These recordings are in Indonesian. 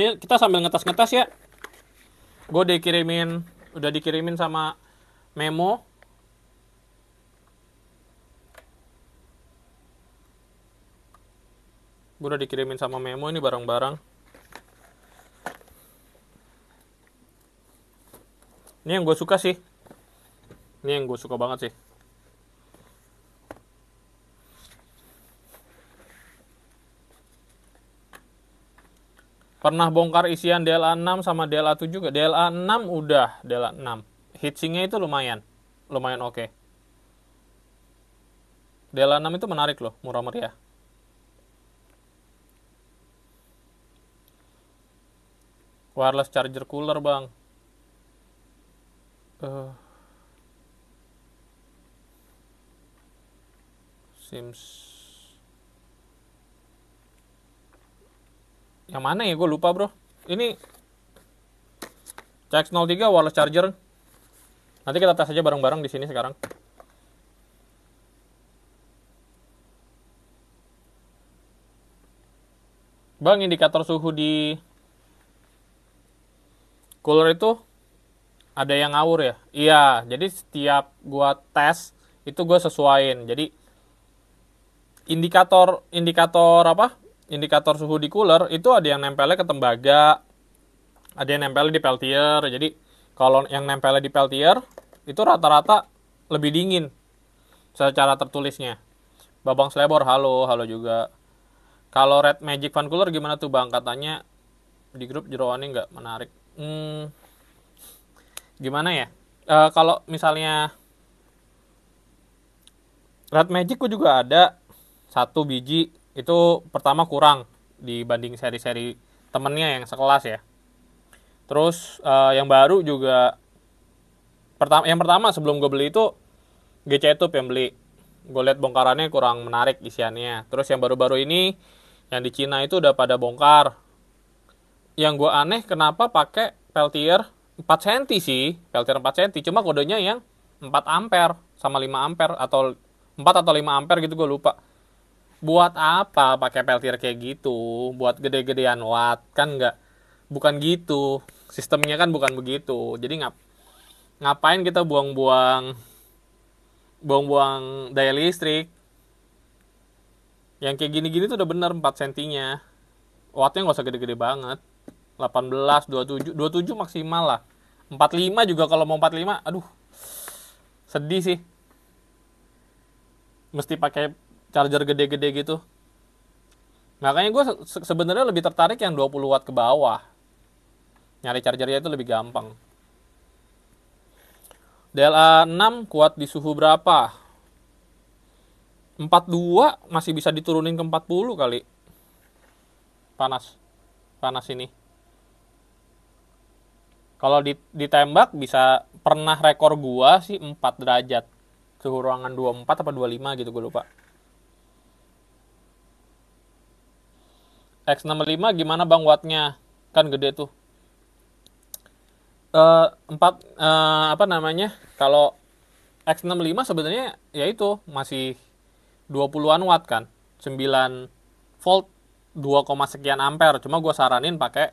ini kita sambil ngetes-ngetes ya gue dikirimin udah dikirimin sama memo gue udah dikirimin sama memo ini barang-barang ini yang gue suka sih ini yang gue suka banget sih Pernah bongkar isian DLA6 sama DLA7 juga. DLA6 udah, DLA6. Hitchingnya itu lumayan. Lumayan oke. Okay. DLA6 itu menarik loh, murah meriah. Wireless charger cooler, Bang. Uh. Sims yang mana ya gue lupa bro ini CX03 wireless charger nanti kita tes aja bareng-bareng di sini sekarang Bang, indikator suhu di cooler itu ada yang ngawur ya? Iya, jadi setiap gua tes itu gue sesuaiin. Jadi indikator indikator apa? indikator suhu di cooler itu ada yang nempelnya ke tembaga, ada yang nempelnya di peltier. Jadi kalau yang nempelnya di peltier itu rata-rata lebih dingin secara tertulisnya. Babang Selebor, halo, halo juga. Kalau Red Magic Van Cooler gimana tuh Bang? Katanya di grup jeroannya nggak menarik. Hmm, gimana ya? E, kalau misalnya Red Magic juga ada satu biji itu pertama kurang dibanding seri-seri temennya yang sekelas ya. Terus uh, yang baru juga pertama yang pertama sebelum gue beli itu GC Tube yang beli. Gue lihat bongkarannya kurang menarik isiannya. Terus yang baru-baru ini yang di Cina itu udah pada bongkar. Yang gue aneh kenapa pakai peltier 4 cm sih, peltier 4 cm, cuma kodenya yang 4 ampere sama 5 ampere atau 4 atau 5 ampere gitu gue lupa buat apa pakai peltir kayak gitu buat gede-gedean watt kan nggak bukan gitu sistemnya kan bukan begitu jadi ngap ngapain kita buang-buang buang-buang daya listrik yang kayak gini-gini tuh udah bener 4 sentinya wattnya nggak usah gede-gede banget 18 27 27 maksimal lah 45 juga kalau mau 45 aduh sedih sih mesti pakai charger gede-gede gitu makanya gue se sebenarnya lebih tertarik yang 20 watt ke bawah nyari chargernya itu lebih gampang DLA6 kuat di suhu berapa 42 masih bisa diturunin ke 40 kali panas panas ini kalau ditembak bisa pernah rekor gua sih 4 derajat suhu ruangan 24 apa 25 gitu gue lupa X65 gimana bang wattnya? Kan gede tuh. Uh, empat uh, apa namanya? Kalau X65 sebenarnya ya itu masih 20-an watt kan. 9 volt 2, sekian ampere. Cuma gue saranin pakai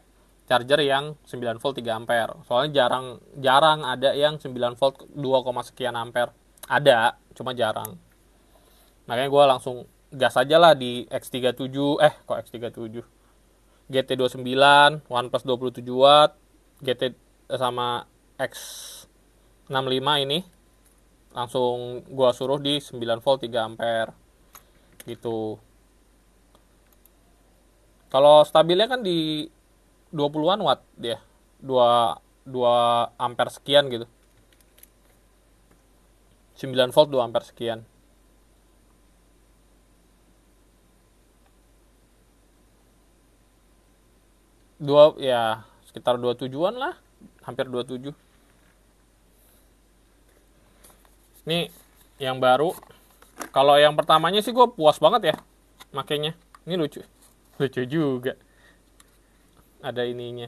charger yang 9 volt 3 ampere. Soalnya jarang jarang ada yang 9 volt 2, sekian ampere. Ada, cuma jarang. Makanya gue langsung gas aja lah di X37 eh kok X37 GT29 OnePlus 27 watt GT eh, sama X65 ini langsung gua suruh di 9 volt 3 ampere gitu kalau stabilnya kan di 20-an watt dia 2 2 ampere sekian gitu 9 volt 2 ampere sekian dua ya sekitar dua tujuan lah hampir dua tujuh ini yang baru kalau yang pertamanya sih gue puas banget ya makainya ini lucu lucu juga ada ininya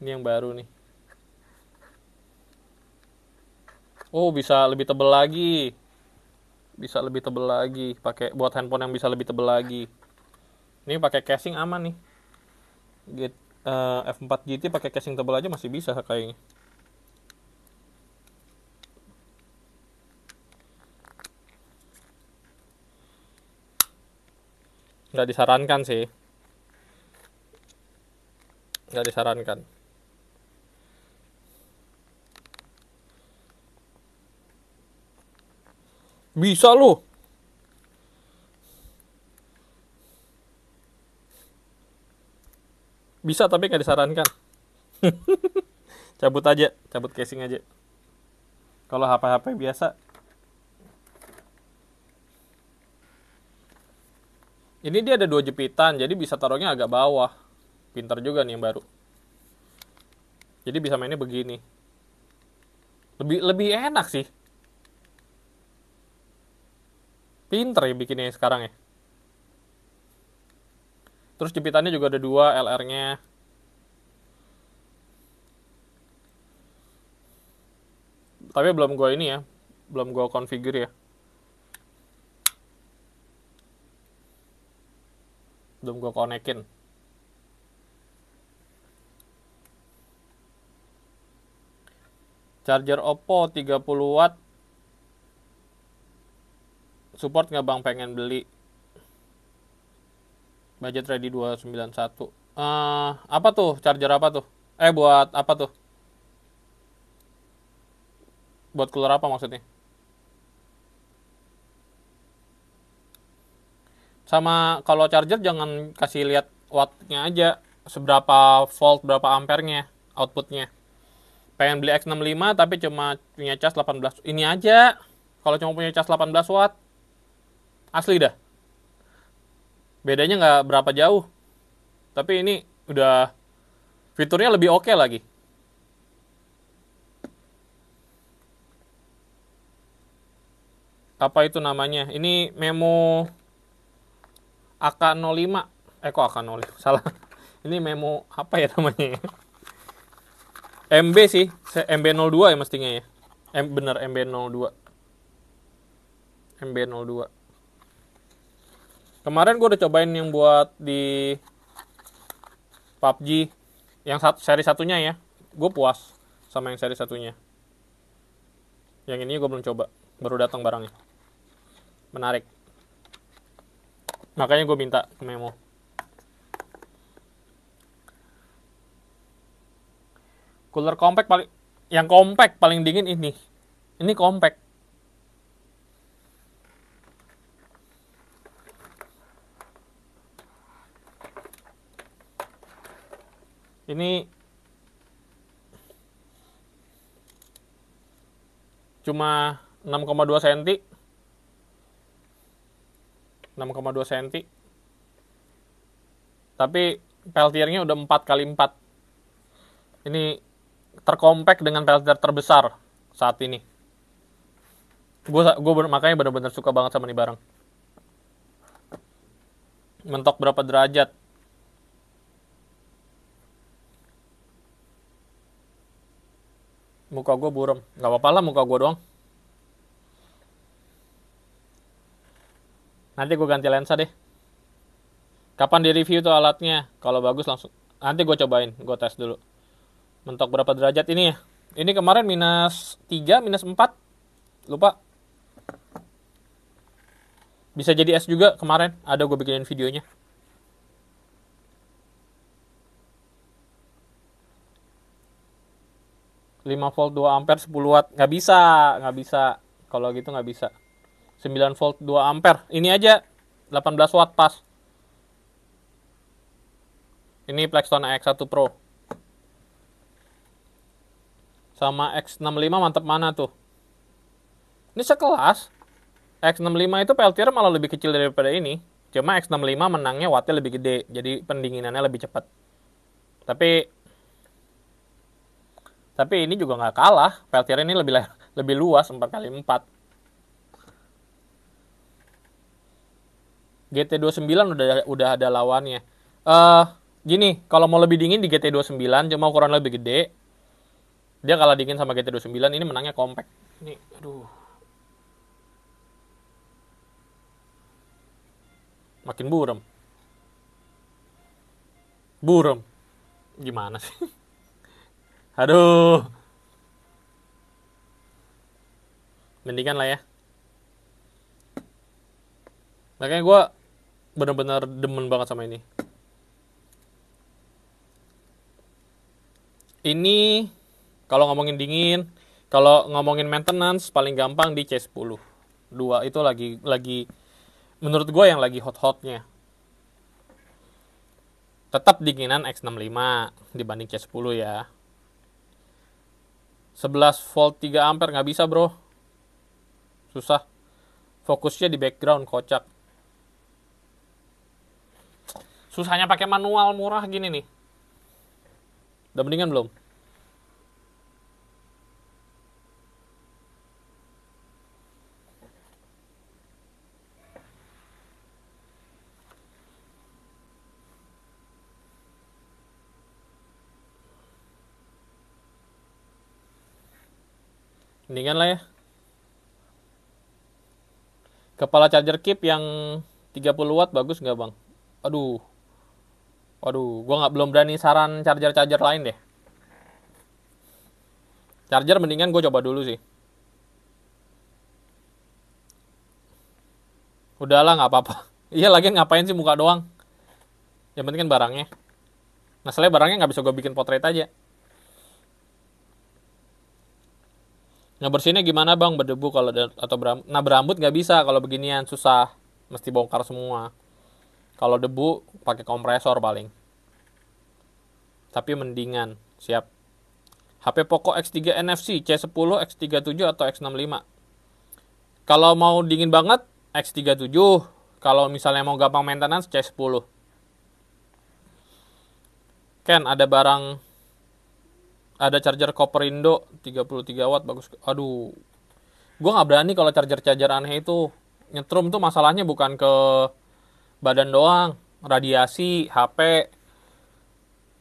ini yang baru nih oh bisa lebih tebel lagi bisa lebih tebel lagi pakai buat handphone yang bisa lebih tebel lagi ini pakai casing aman nih uh, F4 GT pakai casing tebal aja masih bisa kayaknya nggak disarankan sih nggak disarankan bisa loh bisa tapi nggak disarankan cabut aja cabut casing aja kalau HP-HP biasa ini dia ada dua jepitan jadi bisa taruhnya agak bawah pinter juga nih yang baru jadi bisa mainnya begini lebih lebih enak sih pinter ya bikinnya sekarang ya Terus jepitannya juga ada dua LR-nya. Tapi belum gua ini ya, belum gua configure ya. Belum gua konekin. Charger Oppo 30 watt. Support nggak bang pengen beli? budget ready 291 uh, eh, apa tuh charger apa tuh eh buat apa tuh buat cooler apa maksudnya sama kalau charger jangan kasih lihat wattnya aja seberapa volt berapa ampernya outputnya pengen beli X65 tapi cuma punya cas 18 ini aja kalau cuma punya cas 18 watt asli dah bedanya nggak berapa jauh tapi ini udah fiturnya lebih oke okay lagi apa itu namanya ini memo AK05 eh kok AK05 salah ini memo apa ya namanya MB sih MB02 ya mestinya ya M bener MB02 MB02 kemarin gue udah cobain yang buat di PUBG yang satu seri satunya ya gue puas sama yang seri satunya yang ini gue belum coba baru datang barangnya menarik makanya gue minta ke memo cooler compact paling yang compact paling dingin ini ini compact ini cuma 6,2 cm 6,2 cm tapi peltiernya udah 4 kali 4 ini terkompak dengan peltier terbesar saat ini gue gue makanya bener-bener suka banget sama ini barang mentok berapa derajat Muka gue buram. Gak apa-apa lah muka gue doang. Nanti gue ganti lensa deh. Kapan di review tuh alatnya? Kalau bagus langsung. Nanti gue cobain. Gue tes dulu. Mentok berapa derajat ini ya? Ini kemarin minus 3, minus 4. Lupa. Bisa jadi es juga kemarin. Ada gue bikinin videonya. 5 volt 2 ampere 10 watt nggak bisa nggak bisa kalau gitu nggak bisa 9 volt 2 ampere ini aja 18 watt pas ini Plexton X1 Pro sama X65 mantep mana tuh ini sekelas X65 itu peltier malah lebih kecil daripada ini cuma X65 menangnya wattnya lebih gede jadi pendinginannya lebih cepat tapi tapi ini juga nggak kalah. Peltier ini lebih lebih luas 4 kali 4 GT29 udah udah ada lawannya. Eh uh, gini, kalau mau lebih dingin di GT29 cuma ukuran lebih gede. Dia kalah dingin sama GT29, ini menangnya compact. Ini aduh. Makin buram. Buram. Gimana sih? Aduh. Mendingan lah ya. Makanya gue bener-bener demen banget sama ini. Ini kalau ngomongin dingin, kalau ngomongin maintenance paling gampang di C10. Dua itu lagi lagi menurut gue yang lagi hot-hotnya. Tetap dinginan X65 dibanding C10 ya. 11 volt 3 ampere nggak bisa bro susah fokusnya di background kocak susahnya pakai manual murah gini nih udah mendingan belum mendingan lah ya kepala charger kip yang 30 watt bagus nggak bang aduh aduh gua nggak belum berani saran charger charger lain deh charger mendingan gue coba dulu sih udahlah nggak apa-apa iya lagi ngapain sih muka doang yang penting kan barangnya masalahnya barangnya nggak bisa gue bikin potret aja ngebersihinnya gimana bang berdebu kalau atau beram, nah berambut nggak bisa kalau beginian susah mesti bongkar semua kalau debu pakai kompresor paling tapi mendingan siap HP Poco X3 NFC C10 X37 atau X65 kalau mau dingin banget X37 kalau misalnya mau gampang maintenance C10 Ken ada barang ada charger copper Indo 33 watt bagus aduh Gua nggak berani kalau charger charger aneh itu nyetrum tuh masalahnya bukan ke badan doang radiasi HP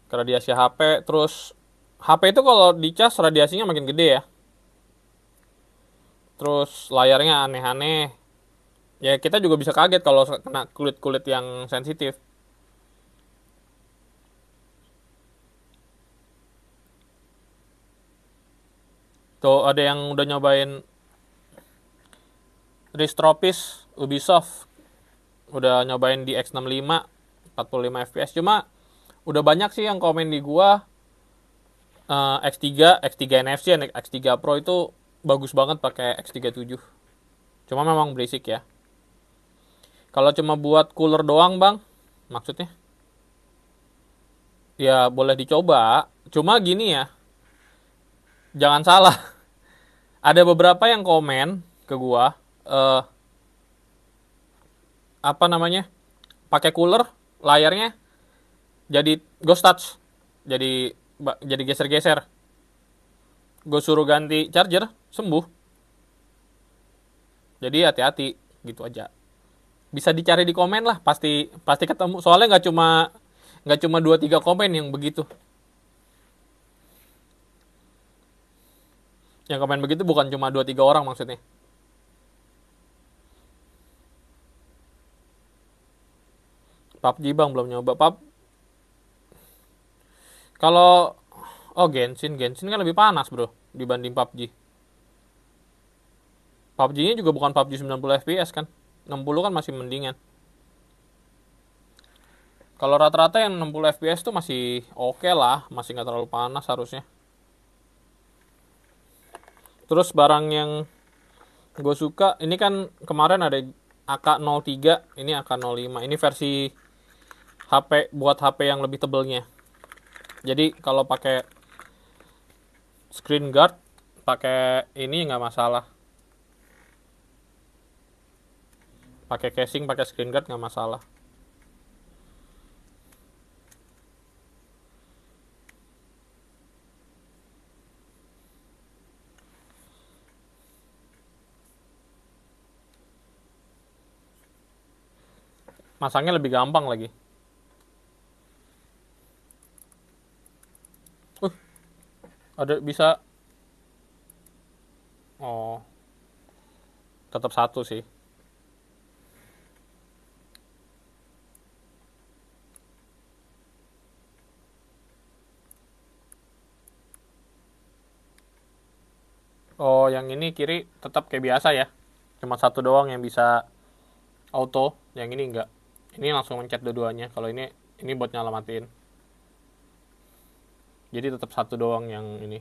ke radiasi HP terus HP itu kalau dicas radiasinya makin gede ya terus layarnya aneh-aneh ya kita juga bisa kaget kalau kena kulit-kulit yang sensitif Tuh gitu. ada yang udah nyobain Ristropis Ubisoft udah nyobain di X65 45 FPS cuma udah banyak sih yang komen di gua uh, X3, X3 NFC, X3 Pro itu bagus banget pakai X37. Cuma memang berisik ya. Kalau cuma buat cooler doang, Bang, maksudnya? Ya, boleh dicoba. Cuma gini ya. Jangan salah. ada beberapa yang komen ke gua uh, apa namanya pakai cooler layarnya jadi ghost touch jadi jadi geser-geser gue suruh ganti charger sembuh jadi hati-hati gitu aja bisa dicari di komen lah pasti pasti ketemu soalnya nggak cuma nggak cuma dua tiga komen yang begitu Yang komen begitu bukan cuma dua tiga orang maksudnya. PUBG bang belum nyoba pub kalau oh Genshin Genshin kan lebih panas bro dibanding PUBG PUBG nya juga bukan PUBG 90 fps kan 60 kan masih mendingan kalau rata-rata yang 60 fps tuh masih oke okay lah masih nggak terlalu panas harusnya terus barang yang gue suka ini kan kemarin ada AK03 ini AK05 ini versi HP buat HP yang lebih tebelnya jadi kalau pakai screen guard pakai ini nggak masalah pakai casing pakai screen guard nggak masalah masangnya lebih gampang lagi uh ada bisa oh tetap satu sih Oh, yang ini kiri tetap kayak biasa ya. Cuma satu doang yang bisa auto, yang ini enggak ini langsung mencet dua-duanya kalau ini ini buat nyalamatin jadi tetap satu doang yang ini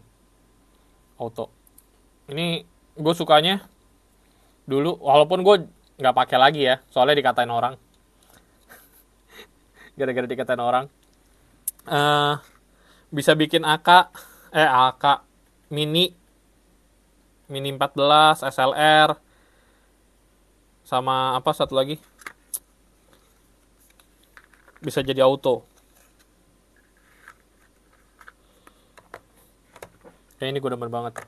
auto ini gue sukanya dulu walaupun gue nggak pakai lagi ya soalnya dikatain orang gara-gara dikatain orang uh, bisa bikin AK eh AK mini mini 14 SLR sama apa satu lagi bisa jadi auto ya ini gue demen banget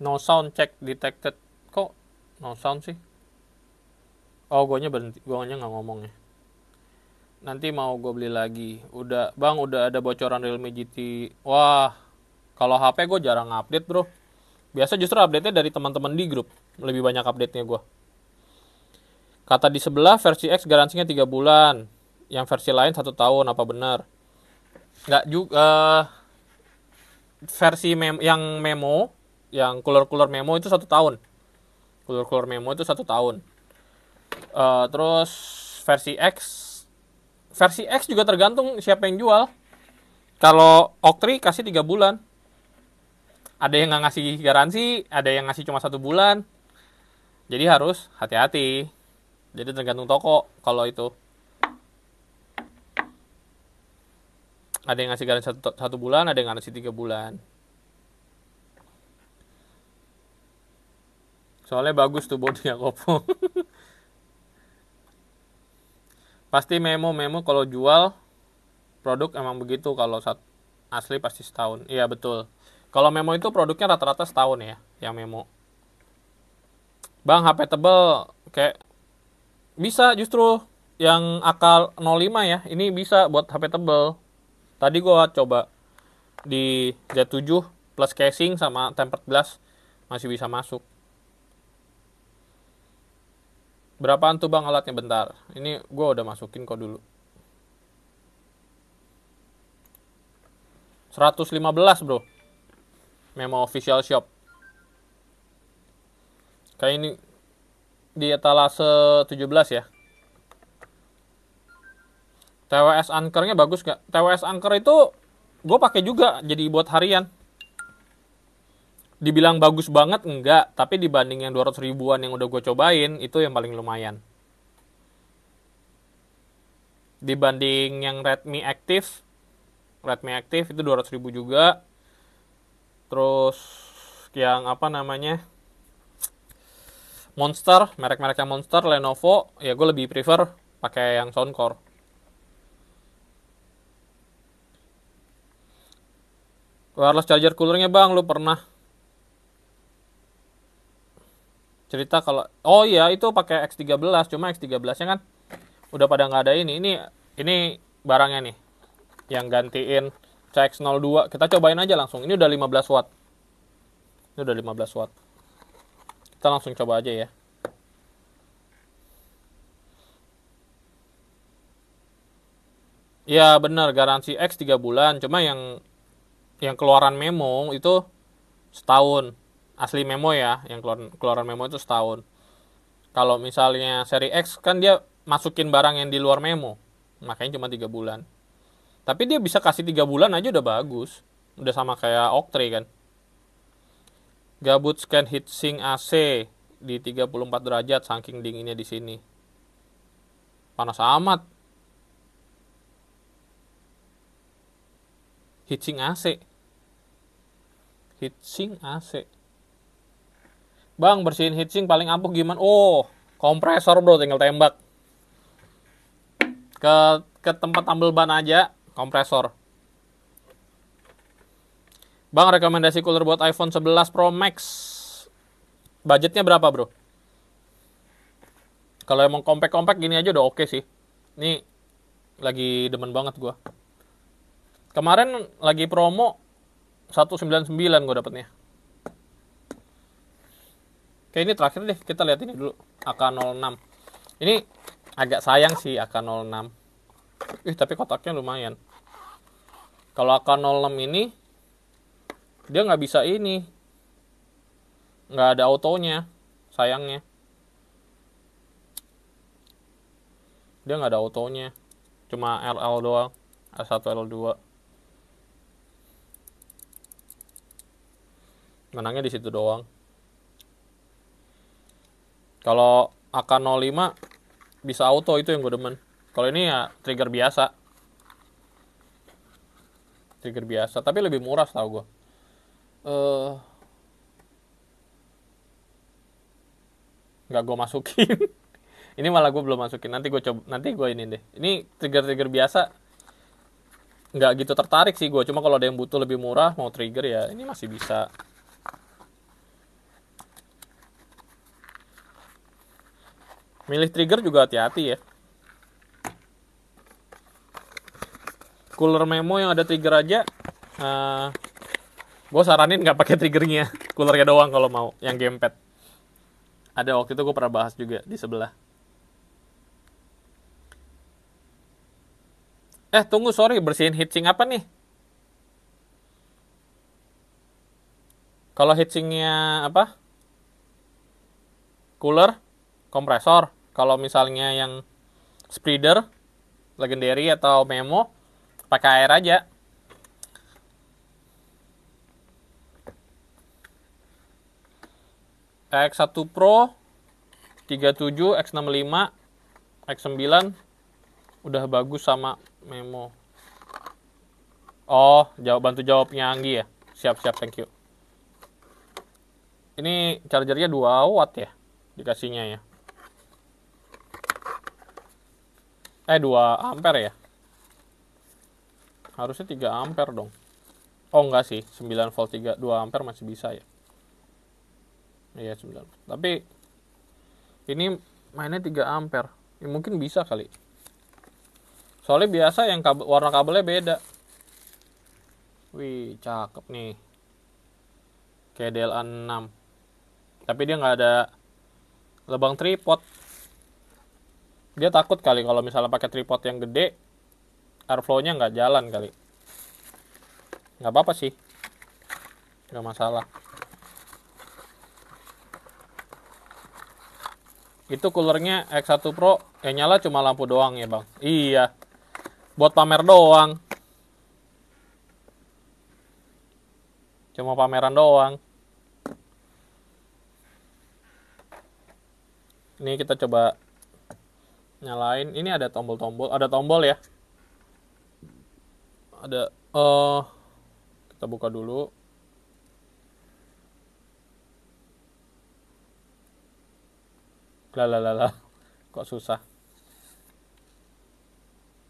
no sound check detected kok no sound sih oh guanya berhenti guanya nggak ngomong ya nanti mau gue beli lagi udah bang udah ada bocoran realme GT wah kalau HP gue jarang update bro biasa justru update nya dari teman-teman di grup lebih banyak update nya gue kata di sebelah versi X garansinya 3 bulan yang versi lain satu tahun apa benar nggak juga eh, versi mem yang memo yang color color memo itu satu tahun color color memo itu satu tahun Uh, terus versi X versi X juga tergantung siapa yang jual. Kalau Octri kasih tiga bulan. Ada yang nggak ngasih garansi, ada yang ngasih cuma satu bulan. Jadi harus hati-hati. Jadi tergantung toko kalau itu. Ada yang ngasih garansi satu, satu bulan, ada yang ngasih tiga bulan. Soalnya bagus tuh bodinya kopong. pasti memo memo kalau jual produk emang begitu kalau saat asli pasti setahun iya betul kalau memo itu produknya rata-rata setahun ya yang memo bang HP tebel kayak bisa justru yang akal 05 ya ini bisa buat HP tebel tadi gua coba di Z7 plus casing sama tempered glass masih bisa masuk Berapaan tuh bang alatnya bentar? Ini gue udah masukin kok dulu. 115 bro. Memo official shop. Kayak ini di etalase 17 ya. TWS angkernya bagus gak? TWS angker itu gue pakai juga jadi buat harian dibilang bagus banget enggak, tapi dibanding yang 200 ribuan yang udah gue cobain, itu yang paling lumayan. Dibanding yang Redmi Active, Redmi Active itu 200 ribu juga. Terus yang apa namanya? Monster, merek-merek yang Monster, Lenovo, ya gue lebih prefer pakai yang Soundcore. Wireless charger coolernya bang, lu pernah cerita kalau oh iya itu pakai X13 cuma X13-nya kan udah pada nggak ada ini ini ini barangnya nih yang gantiin CX02 kita cobain aja langsung ini udah 15 watt ini udah 15 watt kita langsung coba aja ya Ya benar garansi X 3 bulan cuma yang yang keluaran memo itu setahun asli Memo ya, yang keluaran, keluaran Memo itu setahun. Kalau misalnya seri X kan dia masukin barang yang di luar Memo, makanya cuma tiga bulan. Tapi dia bisa kasih tiga bulan aja udah bagus, udah sama kayak Octree kan. Gabut scan heatsink AC di 34 derajat saking dinginnya di sini. Panas amat. Heatsink AC. Heatsink AC. Bang, bersihin heatsink paling ampuh gimana? Oh, kompresor bro, tinggal tembak. Ke ke tempat tambel ban aja, kompresor. Bang, rekomendasi cooler buat iPhone 11 Pro Max. Budgetnya berapa, bro? Kalau emang compact-compact gini aja udah oke okay sih. Ini lagi demen banget gua. Kemarin lagi promo 199 gue dapetnya. Kayak ini terakhir deh, kita lihat ini dulu AK06. Ini agak sayang sih AK06. Ih, tapi kotaknya lumayan. Kalau AK06 ini dia nggak bisa ini. Nggak ada autonya, sayangnya. Dia nggak ada autonya. Cuma RL doang, R1 L2. Menangnya di situ doang. Kalau AK05 bisa auto itu yang gue demen. Kalau ini ya trigger biasa. Trigger biasa, tapi lebih murah tau gue. Uh, nggak gue masukin. ini malah gue belum masukin. Nanti gue coba, nanti gue ini deh. Ini trigger-trigger biasa. Gak gitu tertarik sih gue. Cuma kalau ada yang butuh lebih murah, mau trigger ya ini masih bisa. Milih trigger juga hati-hati ya. Cooler Memo yang ada trigger aja, uh, eh, gue saranin nggak pakai triggernya, coolernya doang kalau mau, yang gamepad. Ada waktu itu gue pernah bahas juga di sebelah. Eh tunggu sorry bersihin hitching apa nih? Kalau hitchingnya apa? Cooler? kompresor kalau misalnya yang spreader legendary atau memo pakai air aja X1 Pro 37 X65 X9 udah bagus sama memo oh jawab bantu jawabnya Anggi ya siap siap thank you ini chargernya 2 watt ya dikasihnya ya eh 2 ampere ya harusnya 3 ampere dong oh enggak sih 9 volt 3 2 ampere masih bisa ya iya 9 volt. tapi ini mainnya 3 ampere ya, mungkin bisa kali soalnya biasa yang kabel, warna kabelnya beda wih cakep nih kayak DLA 6 tapi dia nggak ada lebang tripod dia takut kali kalau misalnya pakai tripod yang gede airflow-nya nggak jalan kali nggak apa-apa sih nggak masalah itu coolernya X1 Pro yang nyala cuma lampu doang ya bang iya buat pamer doang cuma pameran doang ini kita coba nyalain ini ada tombol-tombol ada tombol ya ada uh, kita buka dulu lalalala kok susah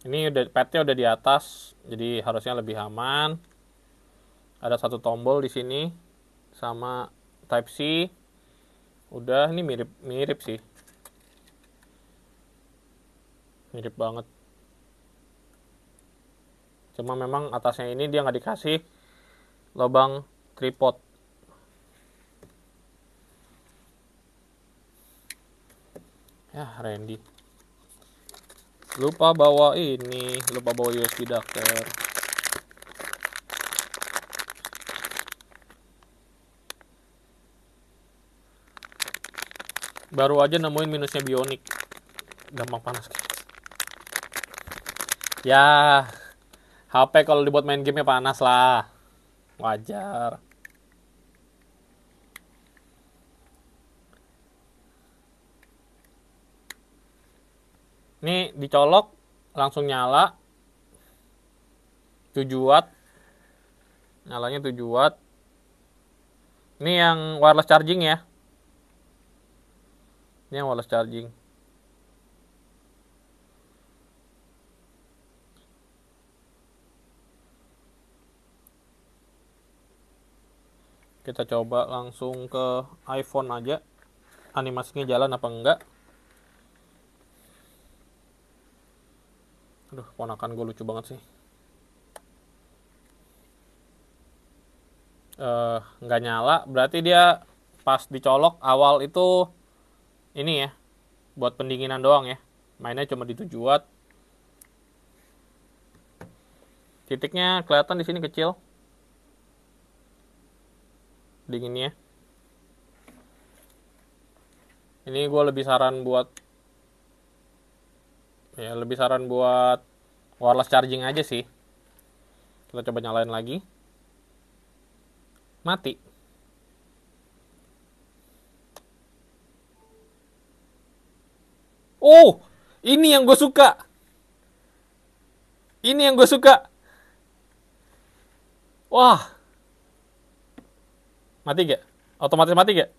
ini udah petnya udah di atas jadi harusnya lebih aman ada satu tombol di sini sama type C udah ini mirip mirip sih mirip banget cuma memang atasnya ini dia nggak dikasih lubang tripod ya Randy lupa bawa ini lupa bawa USB adapter baru aja nemuin minusnya bionik gampang panas Ya, HP kalau dibuat main game ya panas lah. Wajar. Ini dicolok, langsung nyala. 7 watt. Nyalanya 7 watt. Ini yang wireless charging ya. Ini yang wireless charging. kita coba langsung ke iPhone aja animasinya jalan apa enggak aduh ponakan gue lucu banget sih uh, nggak nyala berarti dia pas dicolok awal itu ini ya buat pendinginan doang ya mainnya cuma di 7 watt titiknya kelihatan di sini kecil dinginnya ini gue lebih saran buat ya lebih saran buat wireless charging aja sih kita coba nyalain lagi mati oh ini yang gue suka ini yang gue suka wah Mati gak? Otomatis mati gak?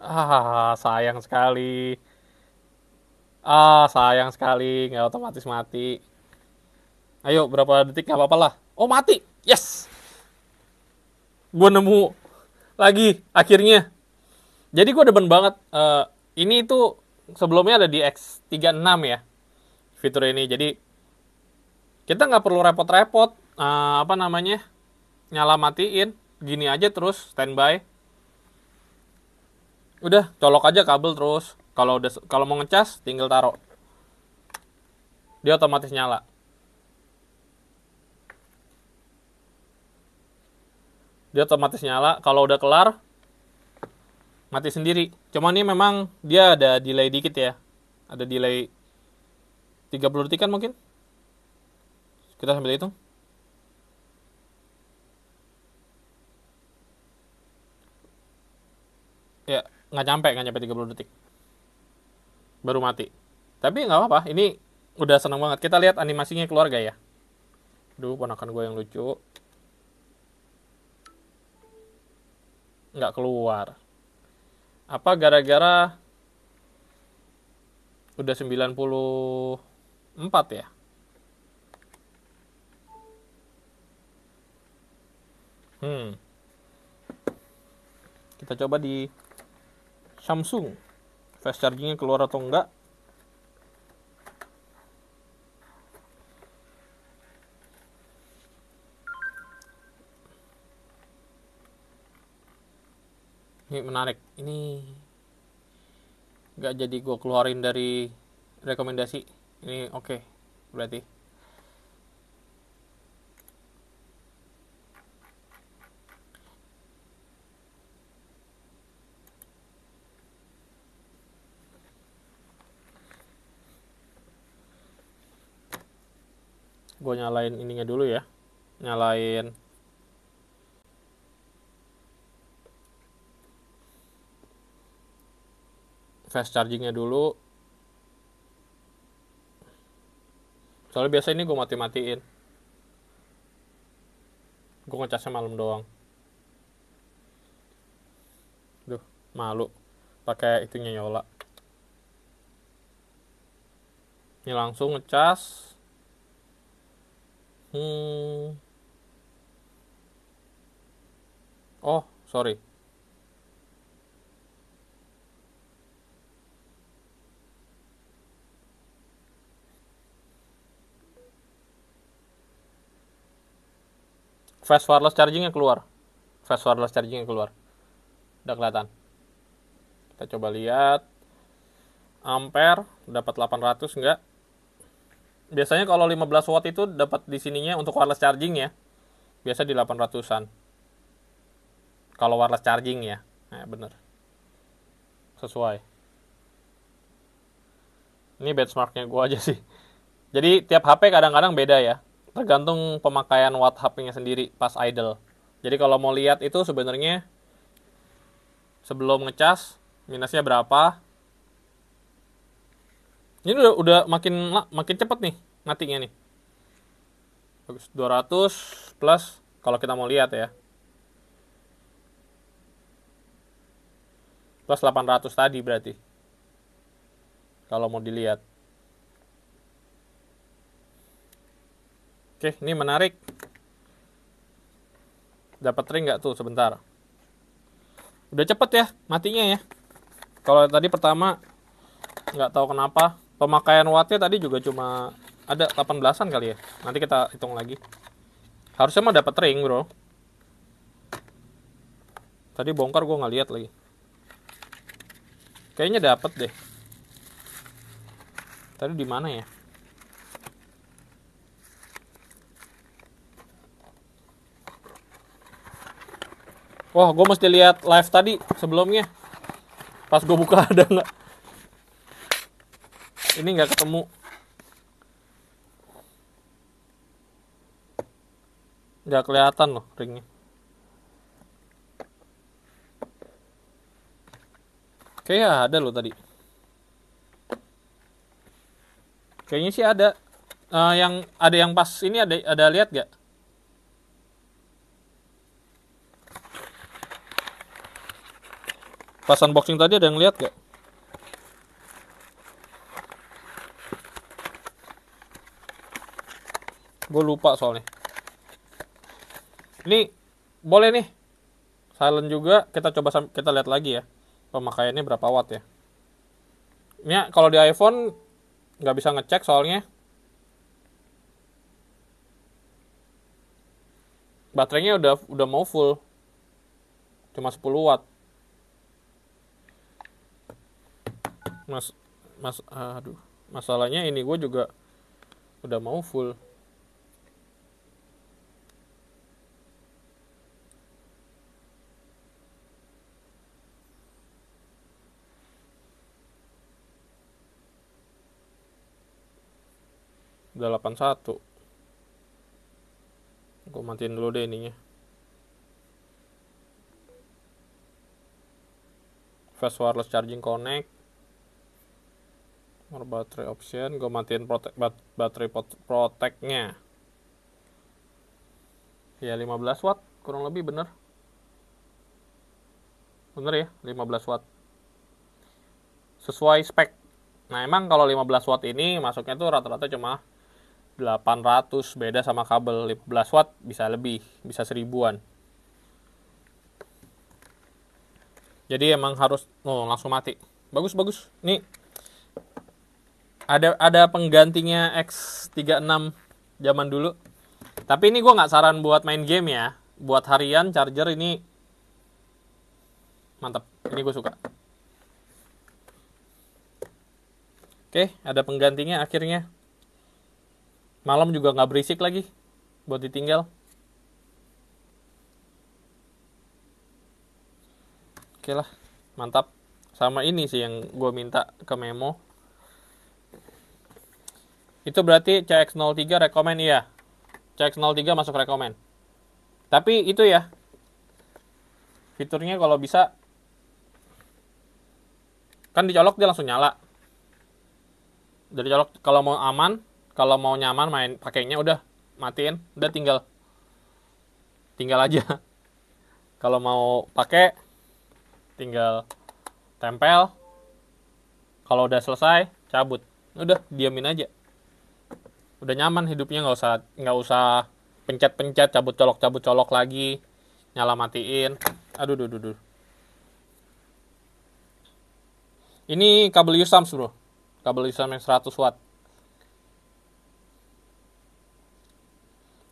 Ah, sayang sekali. Ah, sayang sekali. Nggak otomatis mati. Ayo, berapa detik? Nggak apa-apa lah. Oh, mati! Yes! Gue nemu lagi, akhirnya. Jadi gue demen banget. Uh, ini itu sebelumnya ada di X36 ya. Fitur ini. Jadi, kita nggak perlu repot-repot. Uh, apa namanya? Nyala matiin gini aja terus standby udah colok aja kabel terus kalau udah kalau mau ngecas tinggal taruh dia otomatis nyala dia otomatis nyala kalau udah kelar mati sendiri cuman ini memang dia ada delay dikit ya ada delay 30 detik kan mungkin kita sambil hitung nggak nyampe nggak nyampe 30 detik baru mati tapi nggak apa-apa ini udah seneng banget kita lihat animasinya keluarga ya Duh, ponakan gue yang lucu. Nggak keluar. Apa gara-gara udah 94 ya? Hmm. Kita coba di Samsung fast chargingnya keluar atau enggak ini menarik ini nggak jadi gue keluarin dari rekomendasi ini oke okay, berarti gue nyalain ininya dulu ya nyalain fast chargingnya dulu soalnya biasa ini gue mati-matiin gue ngecasnya malam doang duh malu pakai itunya nyola ini langsung ngecas Hmm. Oh, sorry. Fast wireless charging chargingnya keluar. Fast wireless charging chargingnya keluar. Udah kelihatan. Kita coba lihat. Ampere dapat 800 enggak? Biasanya kalau 15 watt itu dapat di sininya untuk wireless charging ya. Biasa di 800-an. Kalau wireless charging ya. Nah, bener. Sesuai. Ini benchmarknya gue aja sih. Jadi tiap HP kadang-kadang beda ya. Tergantung pemakaian watt HP-nya sendiri pas idle. Jadi kalau mau lihat itu sebenarnya sebelum ngecas minusnya berapa, ini udah udah makin makin cepet nih matinya nih. 200 plus kalau kita mau lihat ya. Plus 800 tadi berarti. Kalau mau dilihat. Oke, ini menarik. Dapat ring nggak tuh sebentar? Udah cepet ya matinya ya. Kalau tadi pertama nggak tahu kenapa pemakaian wattnya tadi juga cuma ada 18-an kali ya. Nanti kita hitung lagi. Harusnya mah dapat ring, Bro. Tadi bongkar gue nggak lihat lagi. Kayaknya dapat deh. Tadi di mana ya? Wah, gue mesti lihat live tadi sebelumnya. Pas gue buka ada nggak? Ini nggak ketemu. Nggak kelihatan loh ringnya. Kayaknya ada loh tadi. Kayaknya sih ada. Uh, yang ada yang pas ini ada ada lihat gak? Pas unboxing tadi ada yang lihat gak? gue lupa soalnya ini boleh nih silent juga kita coba kita lihat lagi ya pemakaiannya berapa watt ya ini ya, kalau di iPhone nggak bisa ngecek soalnya baterainya udah udah mau full cuma 10 watt mas mas aduh masalahnya ini gue juga udah mau full udah 81 gue matiin dulu deh ininya fast wireless charging connect more battery option gue matiin protect, bat, baterai protectnya ya 15 watt kurang lebih bener bener ya 15 watt sesuai spek nah emang kalau 15 watt ini masuknya tuh rata-rata cuma 800 beda sama kabel 15 watt bisa lebih bisa seribuan jadi emang harus oh, langsung mati bagus bagus nih ada ada penggantinya X36 zaman dulu tapi ini gue nggak saran buat main game ya buat harian charger ini mantap ini gue suka oke ada penggantinya akhirnya Malam juga nggak berisik lagi buat ditinggal. Oke lah, mantap. Sama ini sih yang gue minta ke memo. Itu berarti CX03 rekomen ya. CX03 masuk rekomen. Tapi itu ya. Fiturnya kalau bisa kan dicolok dia langsung nyala. Dari colok kalau mau aman kalau mau nyaman main pakainya udah matiin udah tinggal tinggal aja kalau mau pakai tinggal tempel kalau udah selesai cabut udah diamin aja udah nyaman hidupnya nggak usah nggak usah pencet-pencet cabut colok cabut colok lagi nyala matiin aduh duh, duh, duh. ini kabel USAM bro kabel USAM yang 100 watt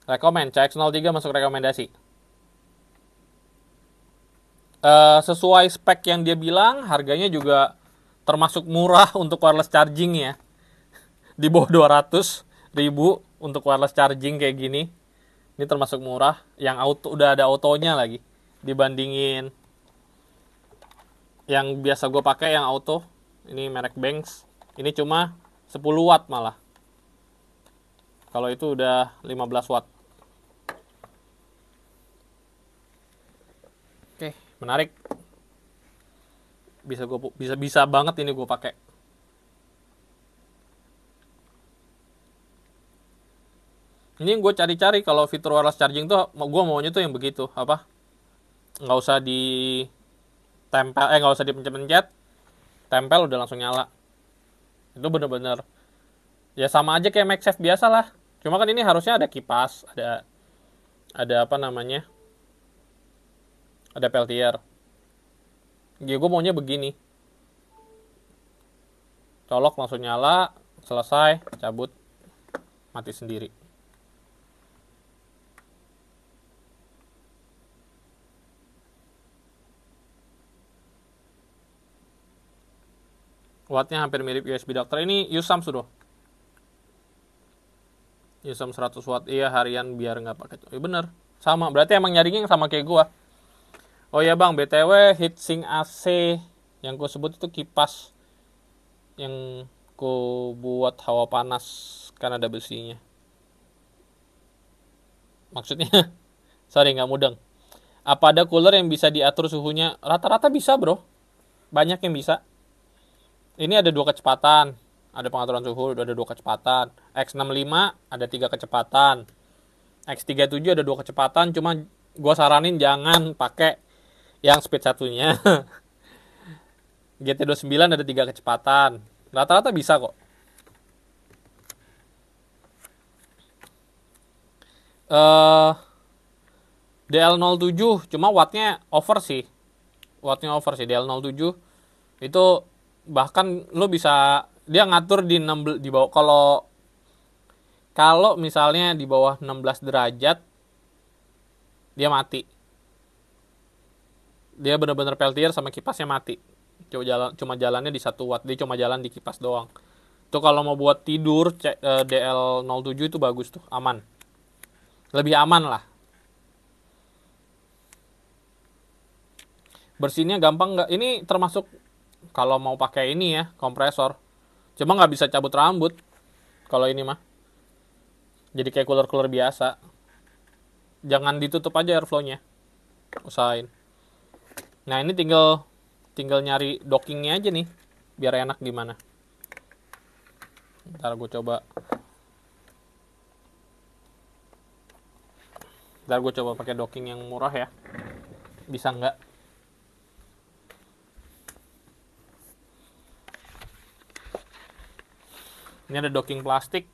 Rekomen, CX03 masuk rekomendasi. Uh, sesuai spek yang dia bilang, harganya juga termasuk murah untuk wireless charging ya. Di bawah 200 ribu untuk wireless charging kayak gini. Ini termasuk murah, yang auto udah ada autonya lagi dibandingin yang biasa gue pakai yang auto ini merek Banks ini cuma 10 watt malah kalau itu udah 15 watt menarik bisa gue bisa bisa banget ini gue pakai ini gue cari-cari kalau fitur wireless charging tuh gue maunya tuh yang begitu apa nggak usah di tempel eh nggak usah dipencet-pencet tempel udah langsung nyala itu bener-bener ya sama aja kayak MagSafe biasa lah cuma kan ini harusnya ada kipas ada ada apa namanya ada Peltier ya gue maunya begini colok langsung nyala selesai cabut mati sendiri wattnya hampir mirip USB dokter ini Yusam sudah Yusam 100 watt iya harian biar nggak pakai Iya bener sama berarti emang nyaringin sama kayak gua oh ya bang btw heatsink AC yang ku sebut itu kipas yang ku buat hawa panas karena ada besinya maksudnya sorry nggak mudeng apa ada cooler yang bisa diatur suhunya rata-rata bisa bro banyak yang bisa ini ada dua kecepatan ada pengaturan suhu ada dua kecepatan X65 ada tiga kecepatan X37 ada dua kecepatan cuma gue saranin jangan pakai yang speed satunya GT29 ada tiga kecepatan rata-rata bisa kok eh, uh, DL07 cuma wattnya over sih wattnya over sih DL07 itu bahkan lo bisa dia ngatur di 16 di bawah kalau kalau misalnya di bawah 16 derajat dia mati dia benar-benar peltier sama kipasnya mati cuma jalan cuma jalannya di satu watt dia cuma jalan di kipas doang itu kalau mau buat tidur eh, DL07 itu bagus tuh aman lebih aman lah bersihnya gampang nggak ini termasuk kalau mau pakai ini ya kompresor cuma nggak bisa cabut rambut kalau ini mah jadi kayak cooler cooler biasa jangan ditutup aja airflow-nya usahain Nah ini tinggal tinggal nyari dockingnya aja nih biar enak gimana. Ntar gue coba. Ntar gue coba pakai docking yang murah ya. Bisa nggak? Ini ada docking plastik.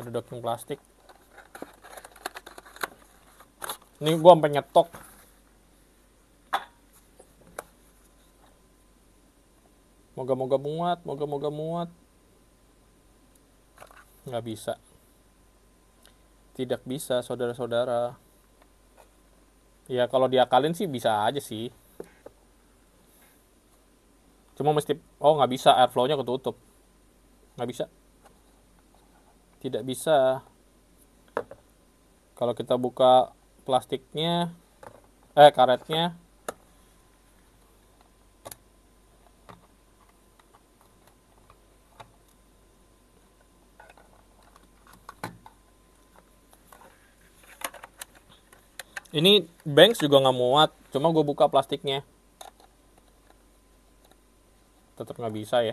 Ada docking plastik. Ini gue sampai nyetok. Moga-moga muat, moga-moga muat. Nggak bisa. Tidak bisa, saudara-saudara. Ya, kalau diakalin sih bisa aja sih. Cuma mesti, oh nggak bisa, airflow-nya ketutup. Nggak bisa. Tidak bisa. Kalau kita buka plastiknya eh karetnya Ini Banks juga nggak muat, cuma gue buka plastiknya. Tetap nggak bisa ya.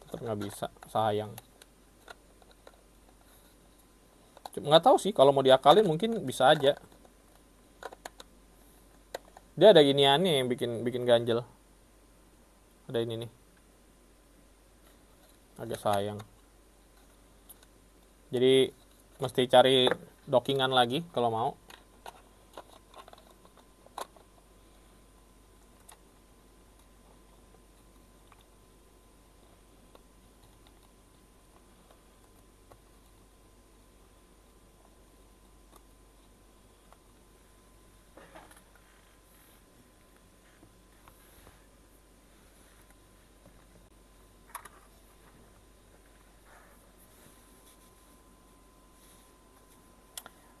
Tetap nggak bisa, sayang nggak tahu sih kalau mau diakalin mungkin bisa aja dia ada gini yang bikin bikin ganjel ada ini nih agak sayang jadi mesti cari dockingan lagi kalau mau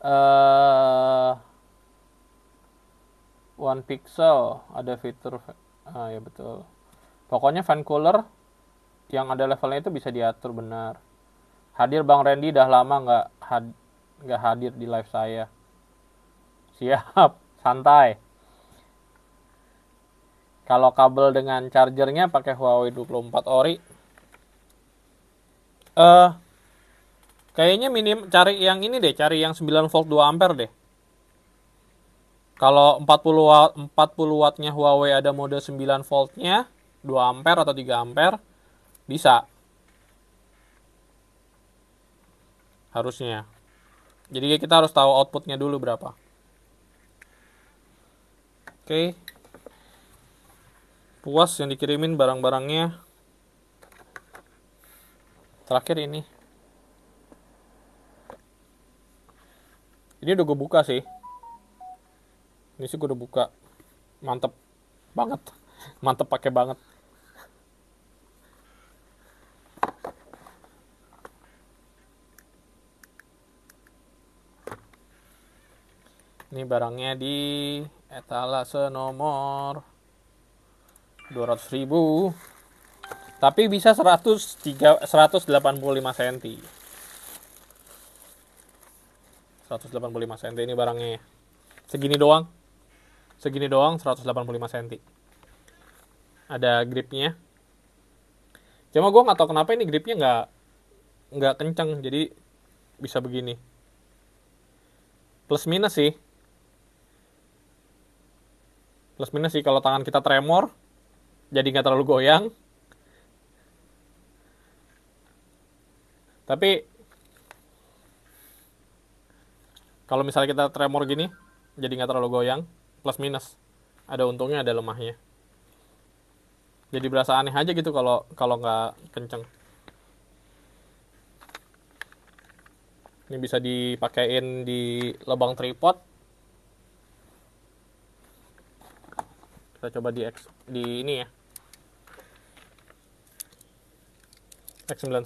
uh, one pixel ada fitur ah ya betul pokoknya fan cooler yang ada levelnya itu bisa diatur benar hadir bang Randy dah lama nggak had nggak hadir di live saya siap santai kalau kabel dengan chargernya pakai Huawei 24 ori eh uh, Kayaknya minim cari yang ini deh, cari yang 9 volt 2 ampere deh. Kalau 40 watt 40 wattnya Huawei ada mode 9 voltnya 2 ampere atau 3 ampere bisa. Harusnya. Jadi kita harus tahu outputnya dulu berapa. Oke. Puas yang dikirimin barang-barangnya. Terakhir ini. ini udah gue buka sih ini sih gue udah buka mantep banget mantep pakai banget ini barangnya di etalase nomor 200 ribu tapi bisa 100, 3, 185 cm 185 cm ini barangnya segini doang segini doang 185 cm ada gripnya cuma gue nggak tahu kenapa ini gripnya nggak nggak kenceng jadi bisa begini plus minus sih plus minus sih kalau tangan kita tremor jadi nggak terlalu goyang tapi kalau misalnya kita tremor gini jadi nggak terlalu goyang plus minus ada untungnya ada lemahnya jadi berasa aneh aja gitu kalau kalau nggak kenceng ini bisa dipakein di lubang tripod kita coba di X, di ini ya X91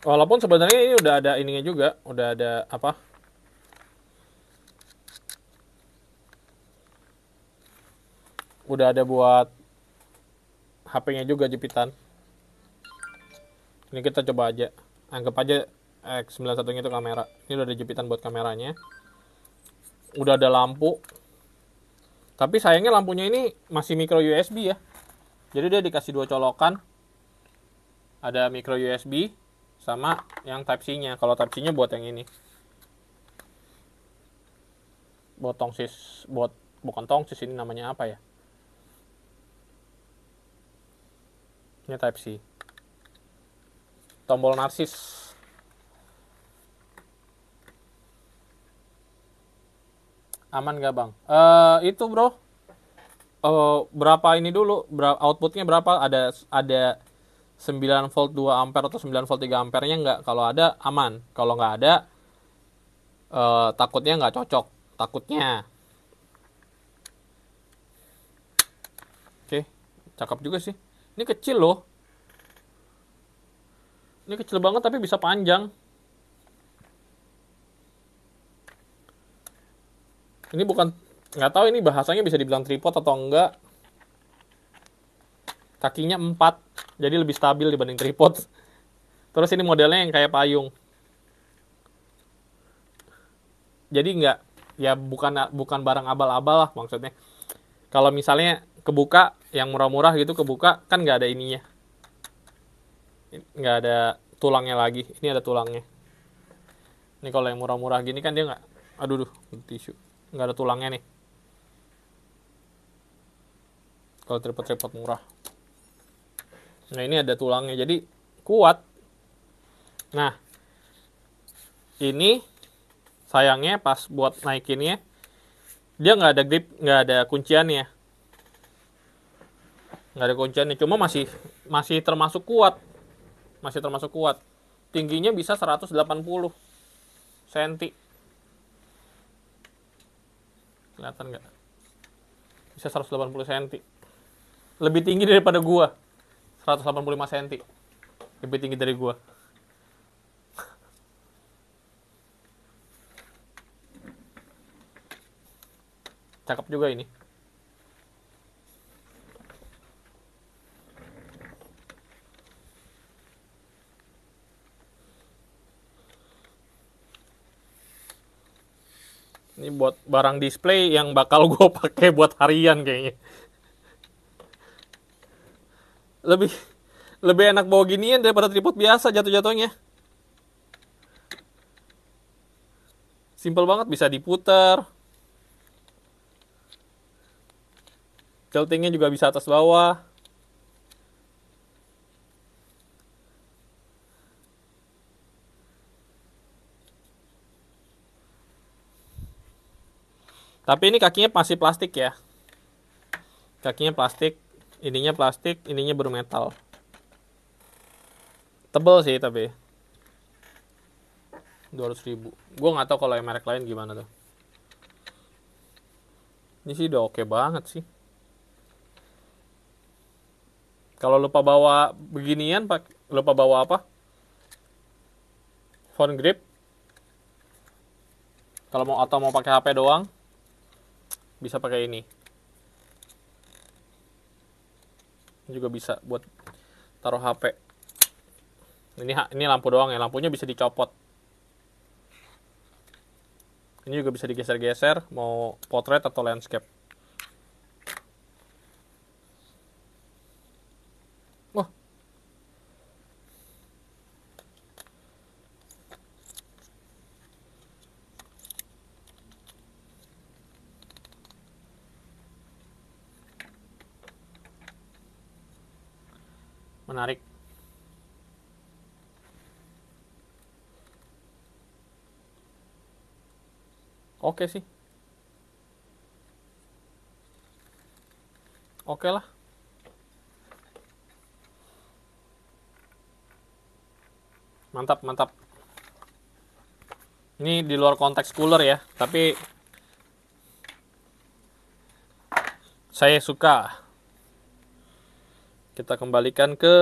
Walaupun sebenarnya ini udah ada ininya juga, udah ada apa? Udah ada buat HP-nya juga jepitan. Ini kita coba aja. Anggap aja x 91 ini itu kamera. Ini udah ada jepitan buat kameranya. Udah ada lampu. Tapi sayangnya lampunya ini masih micro USB ya. Jadi dia dikasih dua colokan. Ada micro USB sama yang type C nya kalau type C nya buat yang ini buat tongsis buat bukan tongsis ini namanya apa ya ini type C tombol narsis aman gak bang? Uh, itu bro, uh, berapa ini dulu? Berapa outputnya berapa? Ada ada 9 volt 2 ampere atau 9 volt 3 ampere nya nggak kalau ada aman kalau nggak ada eh, takutnya nggak cocok takutnya oke cakep juga sih ini kecil loh ini kecil banget tapi bisa panjang ini bukan nggak tahu ini bahasanya bisa dibilang tripod atau enggak kakinya empat, jadi lebih stabil dibanding tripod terus ini modelnya yang kayak payung jadi nggak ya bukan bukan barang abal-abal lah maksudnya kalau misalnya kebuka yang murah-murah gitu kebuka kan nggak ada ininya nggak ada tulangnya lagi ini ada tulangnya ini kalau yang murah-murah gini kan dia nggak aduh duh tisu nggak ada tulangnya nih kalau tripod-tripod murah Nah ini ada tulangnya jadi kuat. Nah ini sayangnya pas buat naikinnya dia nggak ada grip nggak ada kunciannya nggak ada kunciannya cuma masih masih termasuk kuat masih termasuk kuat tingginya bisa 180 cm kelihatan nggak bisa 180 cm lebih tinggi daripada gua 185 cm. Lebih tinggi dari gua. Cakep juga ini. Ini buat barang display yang bakal gue pakai buat harian kayaknya. Lebih lebih enak bawa ginian daripada tripod biasa jatuh-jatuhnya. Simple banget bisa diputar. Tiltingnya juga bisa atas bawah. Tapi ini kakinya masih plastik ya. Kakinya plastik ininya plastik ininya metal. tebel sih tapi 200 ribu gue nggak tahu kalau yang merek lain gimana tuh ini sih udah oke okay banget sih kalau lupa bawa beginian pak lupa bawa apa phone grip kalau mau atau mau pakai HP doang bisa pakai ini juga bisa buat taruh HP ini ini lampu doang ya lampunya bisa dicopot ini juga bisa digeser-geser mau potret atau landscape oke sih oke lah mantap mantap ini di luar konteks cooler ya tapi saya suka kita kembalikan ke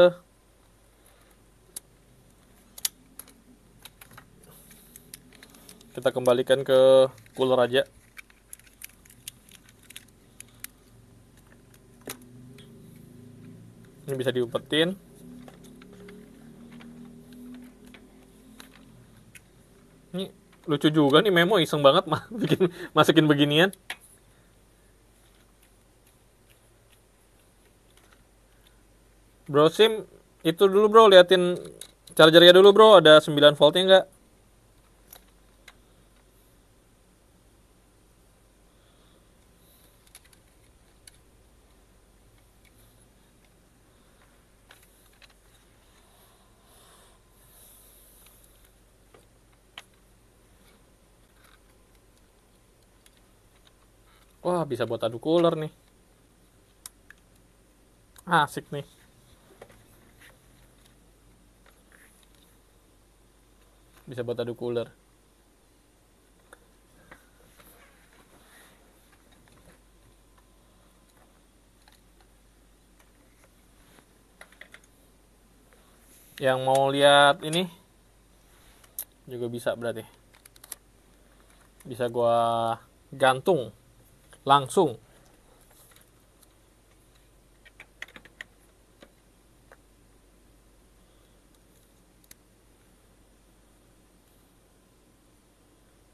kita kembalikan ke cooler aja ini bisa diumpetin ini lucu juga nih memo iseng banget mah bikin masukin beginian bro sim itu dulu bro liatin chargernya dulu bro ada 9 voltnya nggak bisa buat adu cooler nih asik nih bisa buat adu cooler yang mau lihat ini juga bisa berarti bisa gua gantung langsung.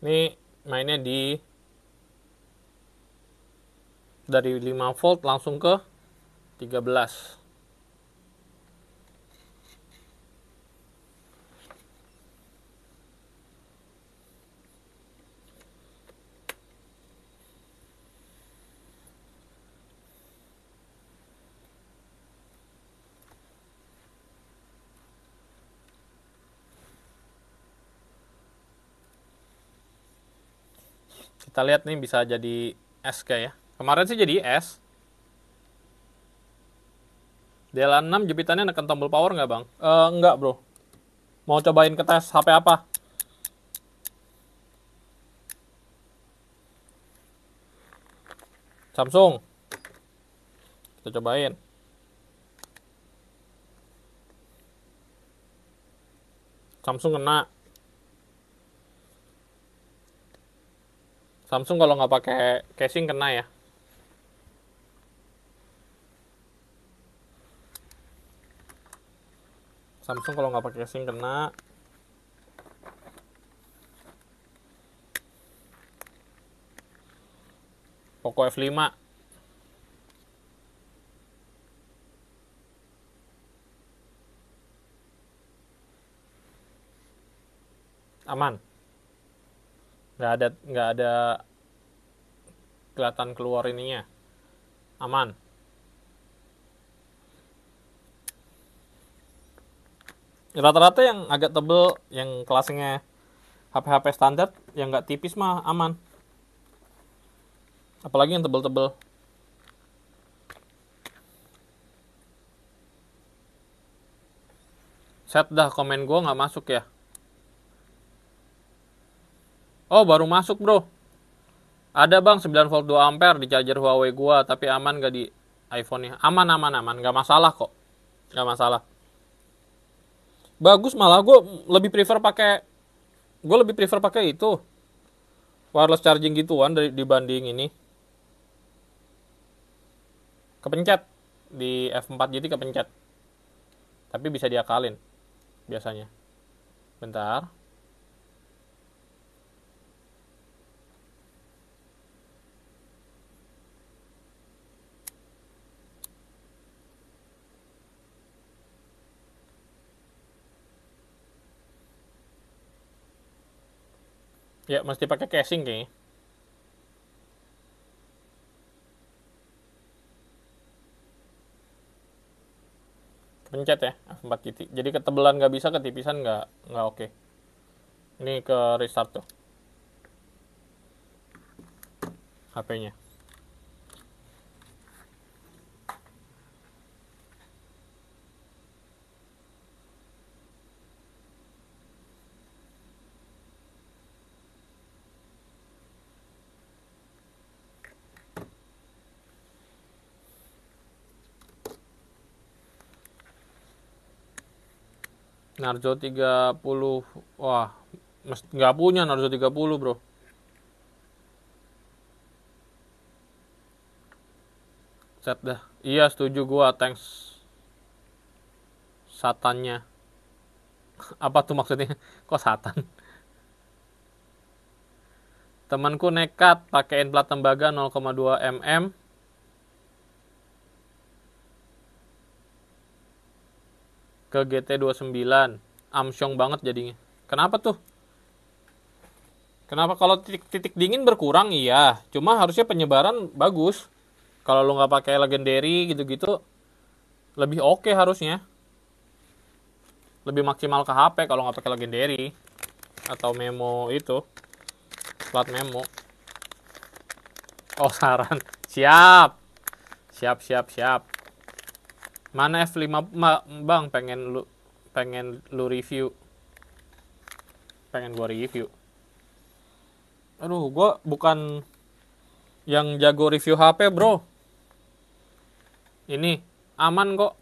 Ini mainnya di dari 5 volt langsung ke 13 Kita lihat nih bisa jadi S kayak ya. Kemarin sih jadi S. DL6 jepitannya neken tombol power nggak bang? Uh, nggak bro. Mau cobain ke tes HP apa? Samsung. Kita cobain. Samsung kena. Samsung kalau nggak pakai casing kena ya. Samsung kalau nggak pakai casing kena. Poco F5 aman nggak ada nggak ada kelihatan keluar ininya aman rata-rata yang agak tebel yang kelasnya HP-HP standar yang nggak tipis mah aman apalagi yang tebel-tebel set dah komen gue nggak masuk ya Oh, baru masuk, bro. Ada bang 9 volt 2 ampere di charger Huawei gua, tapi aman gak di iPhone-nya? Aman, aman, aman. Gak masalah kok. Gak masalah. Bagus malah gue lebih prefer pakai gue lebih prefer pakai itu wireless charging gituan dari dibanding ini. Kepencet di F4 GT kepencet. Tapi bisa diakalin biasanya. Bentar. Ya, mesti pakai casing kayaknya. Pencet ya, F4 titik. Jadi ketebelan nggak bisa, ketipisan nggak nggak oke. Ini ke restart tuh. HP-nya. Narjo 30 wah nggak punya Narjo 30 bro set dah iya setuju gua thanks satannya apa tuh maksudnya kok satan temanku nekat pakaiin plat tembaga 0,2 mm ke GT29 amsyong banget jadinya kenapa tuh kenapa kalau titik-titik dingin berkurang iya cuma harusnya penyebaran bagus kalau lu nggak pakai legendary gitu-gitu lebih oke okay harusnya lebih maksimal ke HP kalau nggak pakai legendary atau memo itu plat memo oh saran siap siap siap siap Mana F5 ma, Bang pengen lu pengen lu review. Pengen gua review. Aduh, gua bukan yang jago review HP, Bro. Ini aman kok.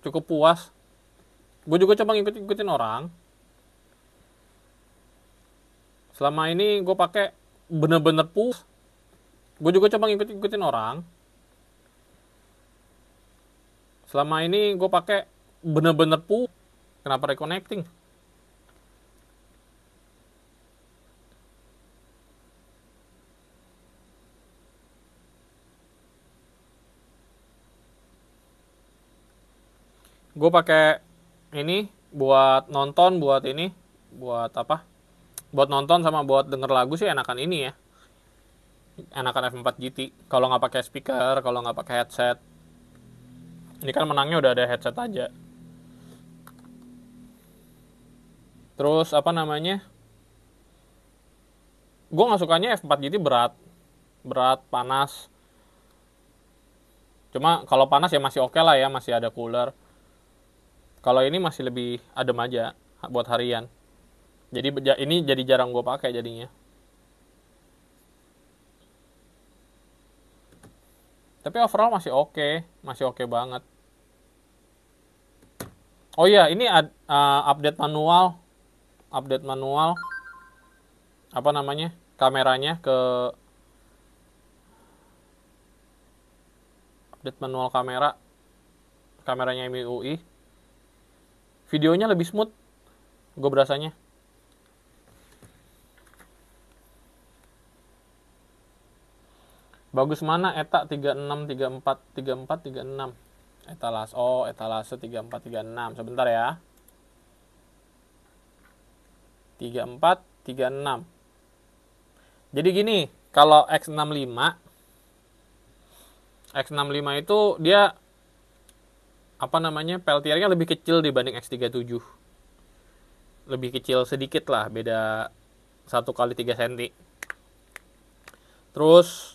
Cukup puas. Gua juga coba ngikut-ngikutin orang. Selama ini gua pakai bener-bener puas. Gua juga coba ngikut-ngikutin orang selama ini gue pakai bener-bener pu kenapa reconnecting gue pakai ini buat nonton buat ini buat apa buat nonton sama buat denger lagu sih enakan ini ya enakan F4 GT kalau nggak pakai speaker kalau nggak pakai headset ini kan menangnya udah ada headset aja. Terus apa namanya? Gue nggak sukanya F4 GT berat, berat, panas. Cuma kalau panas ya masih oke okay lah ya, masih ada cooler. Kalau ini masih lebih adem aja buat harian. Jadi ini jadi jarang gue pakai jadinya. tapi overall masih oke okay. masih oke okay banget oh iya ini ad, uh, update manual update manual apa namanya kameranya ke update manual kamera kameranya MIUI videonya lebih smooth gue berasanya bagus mana eta 36 34 34 36 etalase oh etalase 34 36 sebentar ya 34 36 jadi gini kalau X65 X65 itu dia apa namanya peltiernya lebih kecil dibanding X37 lebih kecil sedikit lah beda 1 kali 3 cm terus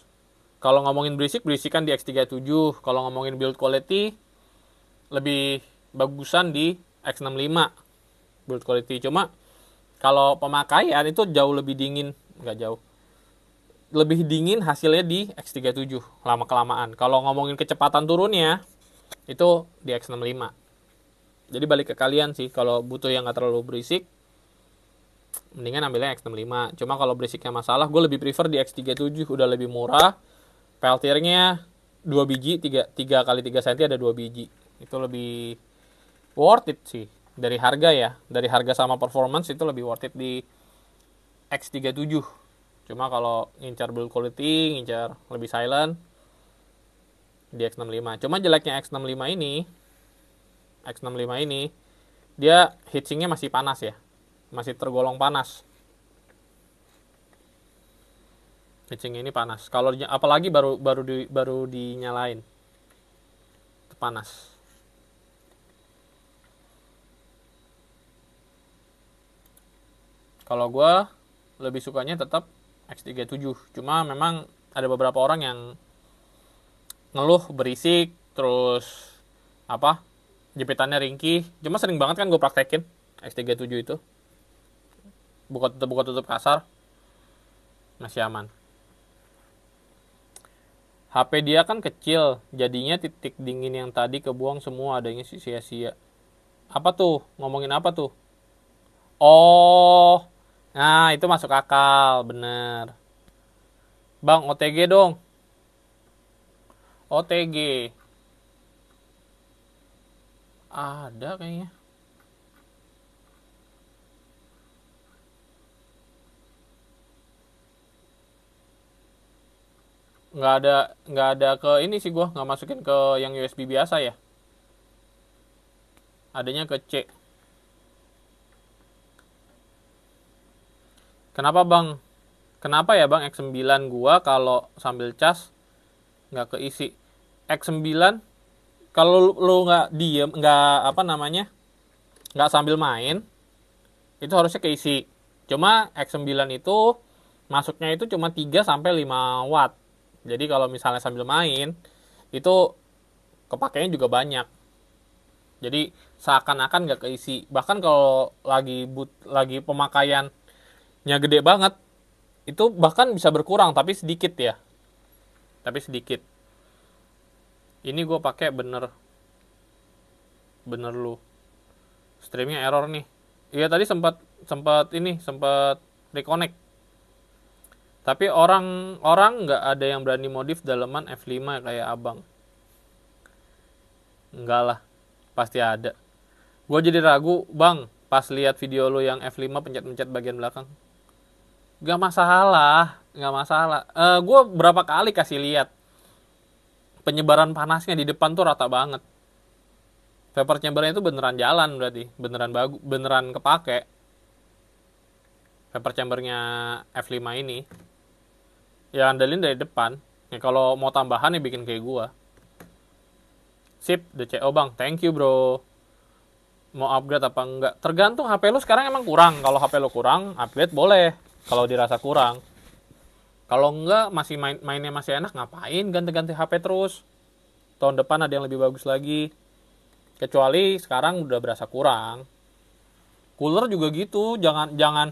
kalau ngomongin berisik berisik kan di X37 kalau ngomongin build quality lebih bagusan di X65 build quality cuma kalau pemakaian itu jauh lebih dingin nggak jauh lebih dingin hasilnya di X37 lama kelamaan kalau ngomongin kecepatan turunnya itu di X65 jadi balik ke kalian sih kalau butuh yang nggak terlalu berisik mendingan ambilnya X65 cuma kalau berisiknya masalah gue lebih prefer di X37 udah lebih murah peltirnya dua biji tiga tiga kali tiga senti ada dua biji itu lebih worth it sih dari harga ya dari harga sama performance itu lebih worth it di X37 cuma kalau ngincar build quality ngincar lebih silent di X65 cuma jeleknya X65 ini X65 ini dia heatsinknya masih panas ya masih tergolong panas Kecing ini panas. Kalau apalagi baru baru di, baru dinyalain. Panas. Kalau gue lebih sukanya tetap X37. Cuma memang ada beberapa orang yang ngeluh berisik terus apa jepitannya ringkih cuma sering banget kan gue praktekin X37 itu buka tutup buka tutup kasar masih aman HP dia kan kecil, jadinya titik dingin yang tadi kebuang semua adanya sia-sia. Apa tuh? Ngomongin apa tuh? Oh, nah itu masuk akal, bener. Bang, OTG dong. OTG. Ada kayaknya. nggak ada nggak ada ke ini sih gue nggak masukin ke yang USB biasa ya adanya ke C kenapa bang kenapa ya bang X9 gua kalau sambil cas nggak keisi X9 kalau lu nggak diem nggak apa namanya nggak sambil main itu harusnya keisi cuma X9 itu masuknya itu cuma 3 sampai 5 watt jadi kalau misalnya sambil main itu kepakainya juga banyak. Jadi seakan-akan nggak keisi. Bahkan kalau lagi but, lagi pemakaiannya gede banget itu bahkan bisa berkurang tapi sedikit ya. Tapi sedikit. Ini gue pakai bener bener lu streamnya error nih. Iya tadi sempat sempat ini sempat reconnect tapi orang-orang nggak ada yang berani modif daleman F5 kayak abang. Enggak lah, pasti ada. Gue jadi ragu, bang, pas lihat video lo yang F5 pencet-pencet bagian belakang. Gak masalah, gak masalah. Uh, eh, gue berapa kali kasih lihat penyebaran panasnya di depan tuh rata banget. Vapor chambernya itu beneran jalan berarti, beneran bagu, beneran kepake. Vapor chambernya F5 ini ya andelin dari depan ya kalau mau tambahan ya bikin kayak gua sip DCO bang thank you bro mau upgrade apa enggak tergantung HP lu sekarang emang kurang kalau HP lu kurang upgrade boleh kalau dirasa kurang kalau enggak masih main mainnya masih enak ngapain ganti-ganti HP terus tahun depan ada yang lebih bagus lagi kecuali sekarang udah berasa kurang cooler juga gitu jangan jangan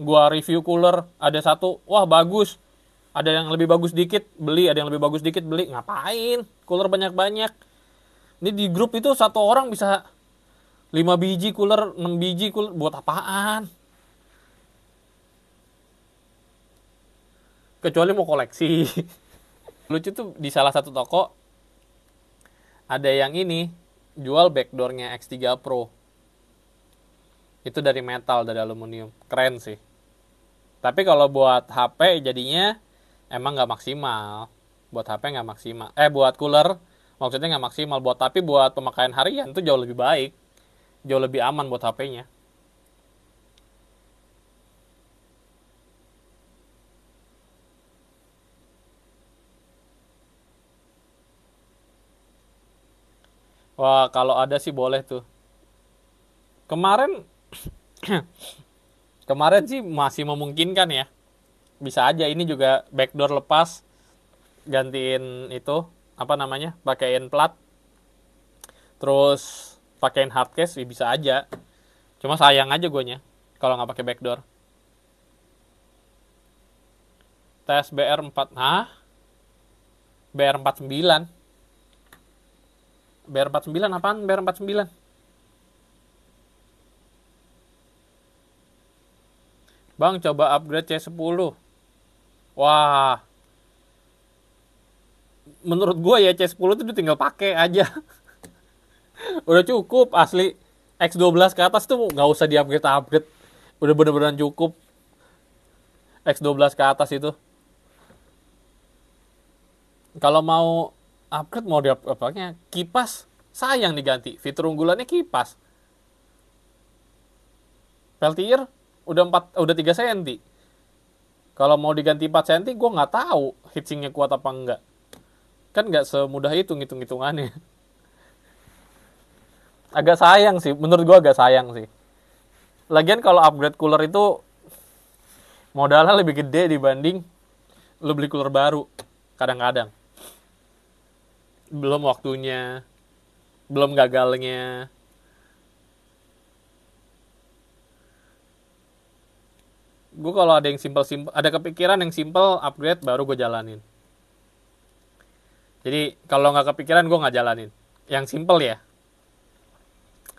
gua review cooler ada satu wah bagus ada yang lebih bagus dikit beli ada yang lebih bagus dikit beli ngapain cooler banyak banyak ini di grup itu satu orang bisa 5 biji cooler 6 biji cooler buat apaan kecuali mau koleksi lucu tuh di salah satu toko ada yang ini jual backdoornya X3 Pro itu dari metal dari aluminium keren sih tapi kalau buat HP jadinya emang nggak maksimal buat HP nggak maksimal eh buat cooler maksudnya nggak maksimal buat tapi buat pemakaian harian itu jauh lebih baik jauh lebih aman buat HP-nya Wah, kalau ada sih boleh tuh. Kemarin kemarin sih masih memungkinkan ya bisa aja ini juga backdoor lepas gantiin itu apa namanya pakaiin plat terus pakaiin hardcase, ya bisa aja cuma sayang aja guanya kalau nggak pakai backdoor tes BR4 nah BR49 BR49 apaan BR49 Bang coba upgrade C10 Wah. Menurut gue ya C10 itu udah tinggal pakai aja. udah cukup asli. X12 ke atas tuh nggak usah di-upgrade-upgrade. Udah bener-beneran cukup. X12 ke atas itu. Kalau mau upgrade mau di apanya? Kipas sayang diganti. Fitur unggulannya kipas. Peltier udah empat, udah tiga senti. Kalau mau diganti 4 cm, gue nggak tahu hitchingnya kuat apa enggak. Kan nggak semudah itu ngitung ngitungannya Agak sayang sih, menurut gue agak sayang sih. Lagian kalau upgrade cooler itu modalnya lebih gede dibanding lo beli cooler baru kadang-kadang belum waktunya belum gagalnya gue kalau ada yang simple simple ada kepikiran yang simple upgrade baru gue jalanin jadi kalau nggak kepikiran gue nggak jalanin yang simple ya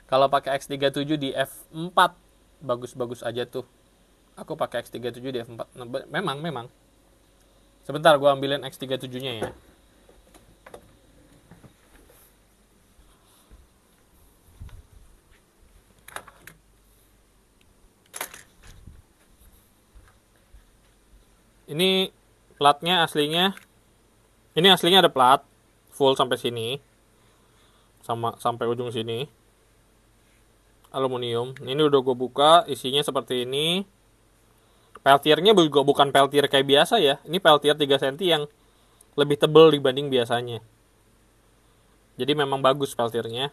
kalau pakai X37 di F4 bagus-bagus aja tuh aku pakai X37 di F4 nah, memang memang sebentar gue ambilin X37 nya ya ini platnya aslinya ini aslinya ada plat full sampai sini sama sampai ujung sini aluminium ini udah gue buka isinya seperti ini peltiernya juga bukan peltier kayak biasa ya ini peltier 3 cm yang lebih tebel dibanding biasanya jadi memang bagus peltiernya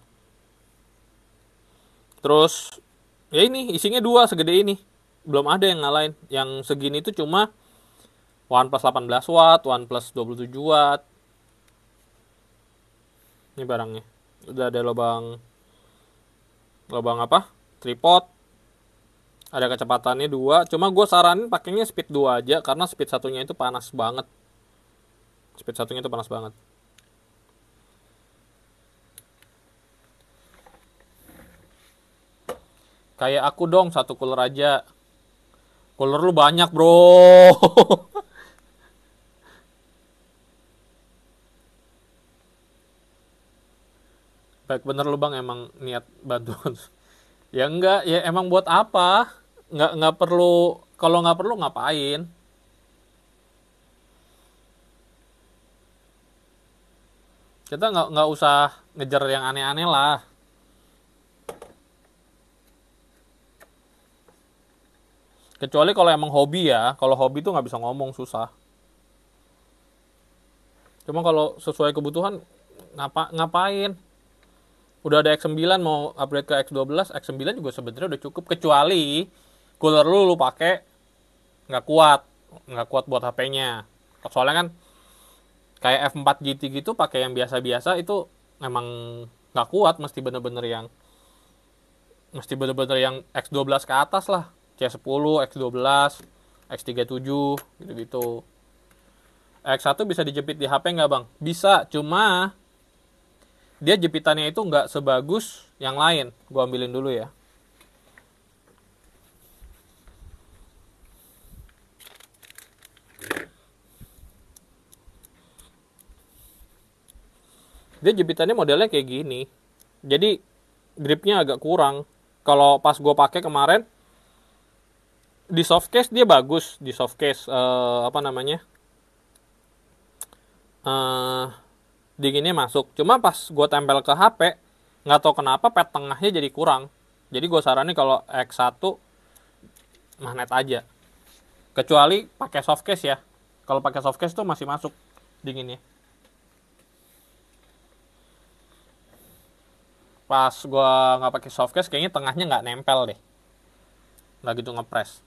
terus ya ini isinya dua segede ini belum ada yang ngalahin yang segini itu cuma OnePlus 18 watt, OnePlus 27 watt. Ini barangnya. Udah ada lubang lubang apa? Tripod. Ada kecepatannya 2, Cuma gue saranin pakainya speed 2 aja karena speed satunya itu panas banget. Speed satunya itu panas banget. Kayak aku dong satu cooler aja. Cooler lu banyak, Bro. baik bener lu bang emang niat bantu ya enggak ya emang buat apa nggak nggak perlu kalau nggak perlu ngapain kita nggak nggak usah ngejar yang aneh-aneh lah kecuali kalau emang hobi ya kalau hobi tuh nggak bisa ngomong susah cuma kalau sesuai kebutuhan ngapa ngapain udah ada X9 mau upgrade ke X12 X9 juga sebenarnya udah cukup kecuali cooler lu lu pakai nggak kuat nggak kuat buat HP-nya soalnya kan kayak F4 GT gitu pakai yang biasa-biasa itu emang nggak kuat mesti bener-bener yang mesti bener-bener yang X12 ke atas lah C10 X12 X37 gitu-gitu X1 bisa dijepit di HP nggak bang? Bisa, cuma dia jepitannya itu nggak sebagus yang lain gua ambilin dulu ya dia jepitannya modelnya kayak gini jadi gripnya agak kurang kalau pas gue pakai kemarin di soft case dia bagus di soft case uh, apa namanya uh, dinginnya masuk cuma pas gue tempel ke HP nggak tahu kenapa pet tengahnya jadi kurang jadi gue saranin kalau X1 magnet aja kecuali pakai soft case ya kalau pakai soft case tuh masih masuk dinginnya pas gue nggak pakai soft case kayaknya tengahnya nggak nempel deh nggak gitu ngepres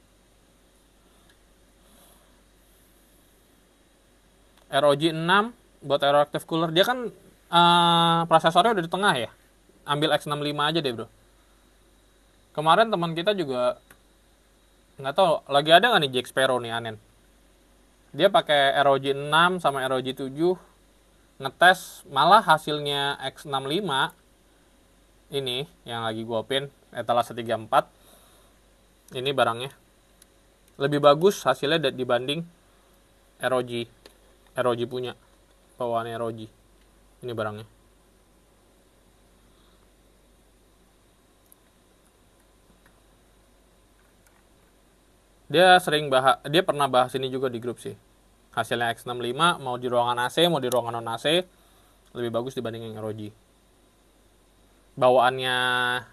ROG 6 buat aero active cooler dia kan uh, prosesornya udah di tengah ya ambil X65 aja deh bro kemarin teman kita juga nggak tahu lagi ada nggak nih Jack Sparrow nih Anen dia pakai ROG 6 sama ROG 7 ngetes malah hasilnya X65 ini yang lagi gua pin etalase 34 ini barangnya lebih bagus hasilnya dibanding ROG ROG punya bawaannya Roji ini barangnya dia sering bahas dia pernah bahas ini juga di grup sih hasilnya X65 mau di ruangan AC mau di ruangan non AC lebih bagus dibanding yang ROG bawaannya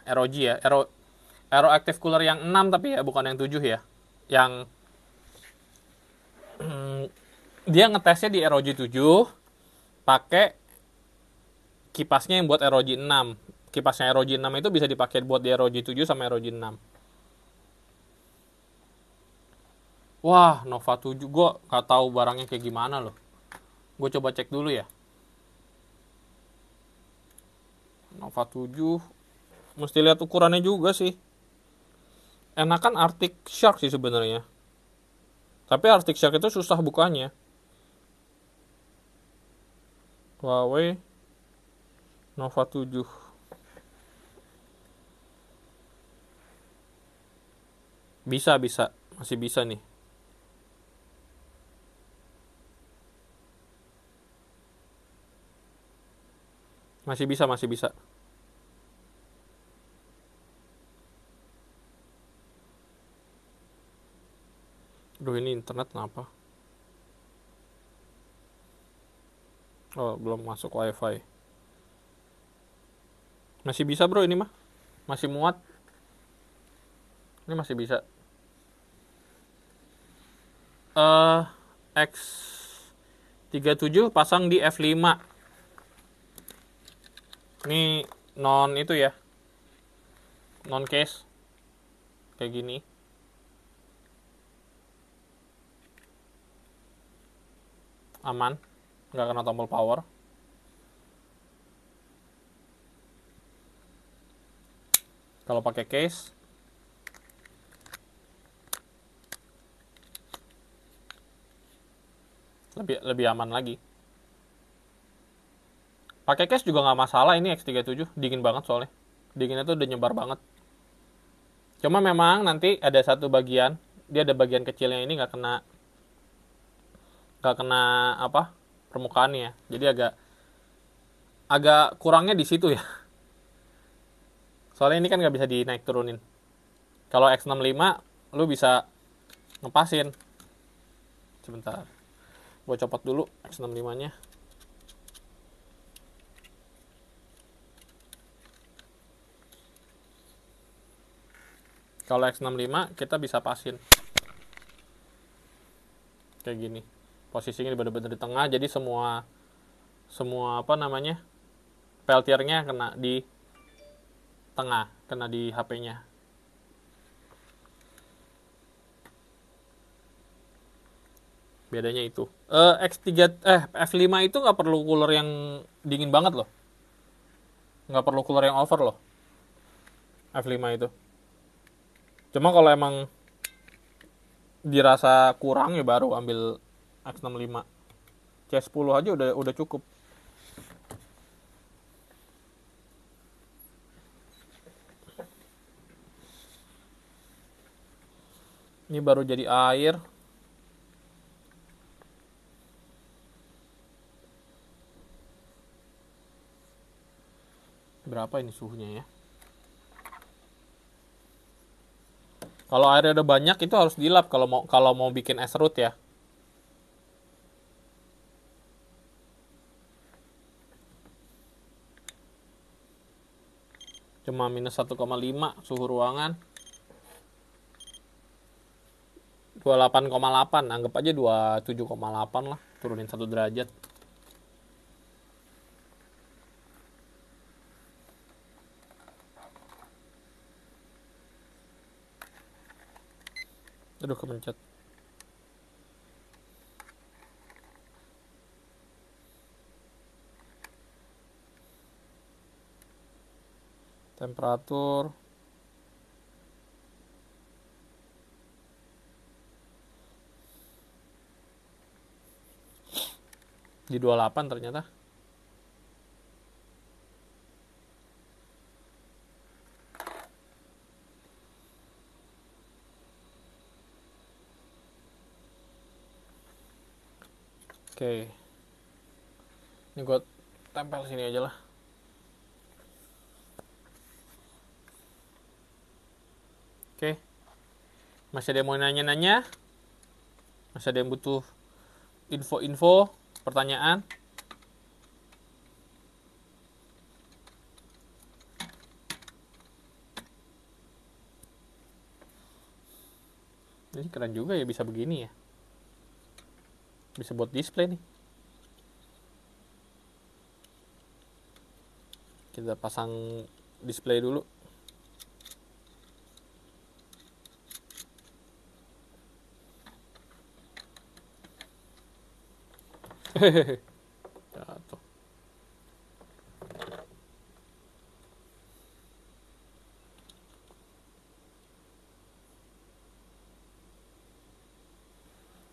ROG ya Aero, Aero Active Cooler yang 6 tapi ya bukan yang 7 ya yang dia ngetesnya di ROG 7 pakai kipasnya yang buat ROG 6 kipasnya ROG 6 itu bisa dipakai buat di ROG 7 sama ROG 6 wah Nova 7 gua gak tahu barangnya kayak gimana loh gue coba cek dulu ya Nova 7 mesti lihat ukurannya juga sih enakan Arctic Shark sih sebenarnya tapi Arctic Shark itu susah bukanya Huawei Nova 7 bisa bisa masih bisa nih masih bisa masih bisa Duh ini internet kenapa? Oh, belum masuk WiFi. Masih bisa, Bro, ini mah. Masih muat. Ini masih bisa. Eh, uh, X37 pasang di F5. Ini non itu ya. Non case. Kayak gini. Aman nggak kena tombol power kalau pakai case lebih lebih aman lagi pakai case juga nggak masalah ini X37 dingin banget soalnya dinginnya tuh udah nyebar banget cuma memang nanti ada satu bagian dia ada bagian kecilnya ini nggak kena nggak kena apa permukaannya jadi agak agak kurangnya di situ ya soalnya ini kan nggak bisa dinaik turunin kalau X65 lu bisa ngepasin sebentar gue copot dulu X65 nya kalau X65 kita bisa pasin kayak gini posisinya benar-benar di tengah jadi semua semua apa namanya peltiernya kena di tengah kena di HP-nya bedanya itu uh, X3 eh, eh F5 itu nggak perlu cooler yang dingin banget loh nggak perlu cooler yang over loh F5 itu cuma kalau emang dirasa kurang ya baru ambil X65 C10 aja udah udah cukup ini baru jadi air berapa ini suhunya ya kalau airnya udah banyak itu harus dilap kalau mau kalau mau bikin es serut ya cuma minus 1,5 suhu ruangan 28,8 anggap aja 27,8 lah turunin 1 derajat aduh kemencet temperatur di 28 ternyata Oke. Ini gue tempel sini aja lah. Masih ada yang mau nanya-nanya? Masih ada yang butuh info-info, pertanyaan? Ini keren juga ya bisa begini ya. Bisa buat display nih. Kita pasang display dulu. Ini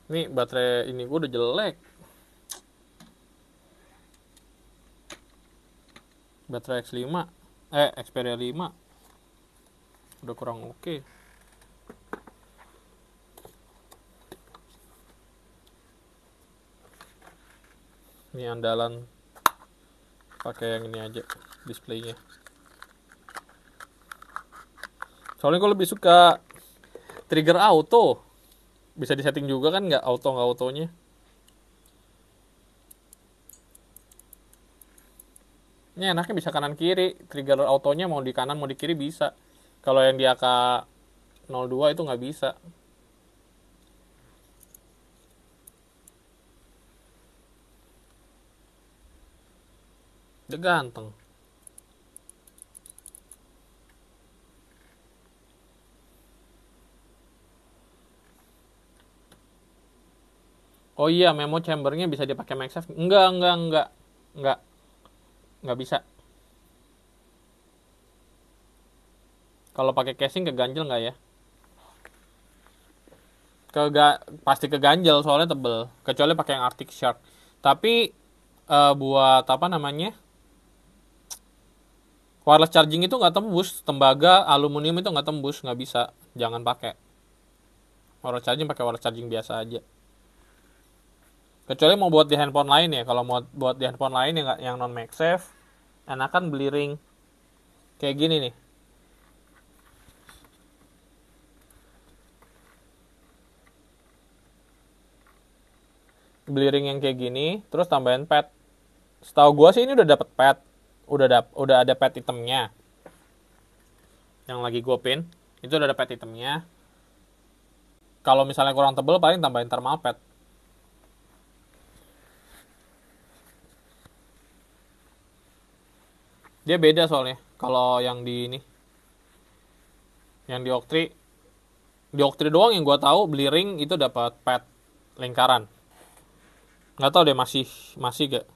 Nih baterai ini gue udah jelek. Baterai X5, eh Xperia 5 udah kurang oke. Okay. ini andalan pakai yang ini aja displaynya soalnya gue lebih suka trigger auto bisa disetting juga kan nggak auto nggak autonya ini enaknya bisa kanan kiri trigger autonya mau di kanan mau di kiri bisa kalau yang di AK 02 itu nggak bisa aja ganteng Oh iya, memo chambernya bisa dipakai MagSafe? Enggak, enggak, enggak. Enggak. Enggak bisa. Kalau pakai casing keganjel nggak ya? Kega pasti keganjel soalnya tebel. Kecuali pakai yang Arctic Shark. Tapi uh, buat apa namanya? wireless charging itu nggak tembus tembaga aluminium itu nggak tembus nggak bisa jangan pakai wireless charging pakai wireless charging biasa aja kecuali mau buat di handphone lain ya kalau mau buat di handphone lain yang yang non MagSafe enakan beli ring kayak gini nih beli ring yang kayak gini terus tambahin pad setahu gue sih ini udah dapet pad udah ada udah ada pet itemnya yang lagi gue pin itu udah ada pet itemnya kalau misalnya kurang tebel paling tambahin thermal pet dia beda soalnya kalau yang di ini yang di Octri di Octri doang yang gue tahu beli ring itu dapat pet lingkaran nggak tahu deh masih masih gak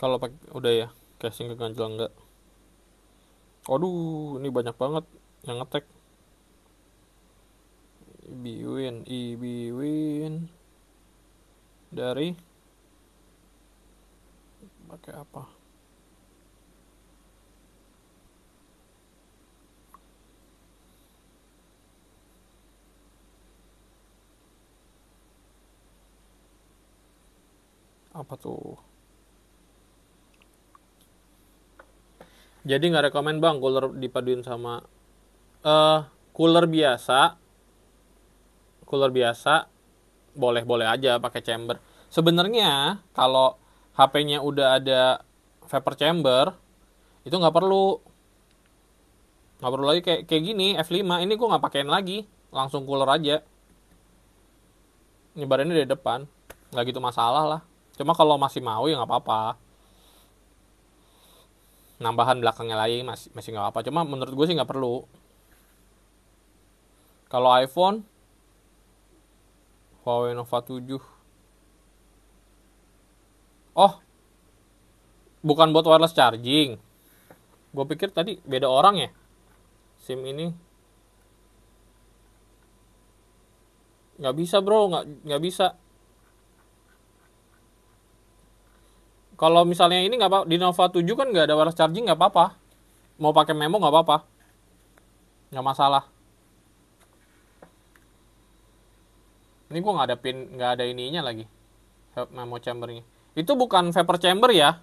kalau pakai udah ya casing keganjel enggak Aduh, ini banyak banget yang ngetek. Ibiwin, Ibiwin dari pakai apa? Apa tuh? Jadi nggak rekomen bang cooler dipaduin sama uh, cooler biasa, cooler biasa boleh-boleh aja pakai chamber. Sebenarnya kalau HP-nya udah ada vapor chamber itu nggak perlu nggak perlu lagi kayak kayak gini F5 ini gue nggak pakein lagi langsung cooler aja nyebarinnya dari depan nggak gitu masalah lah cuma kalau masih mau ya nggak apa-apa nambahan belakangnya lagi masih masih nggak apa cuma menurut gue sih nggak perlu kalau iPhone Huawei Nova 7 oh bukan buat wireless charging gue pikir tadi beda orang ya SIM ini nggak bisa bro nggak nggak bisa Kalau misalnya ini nggak apa di Nova 7 kan nggak ada wireless charging nggak apa-apa. Mau pakai memo nggak apa-apa. Nggak masalah. Ini gua nggak ada pin, nggak ada ininya lagi. Memo chambernya. Itu bukan vapor chamber ya.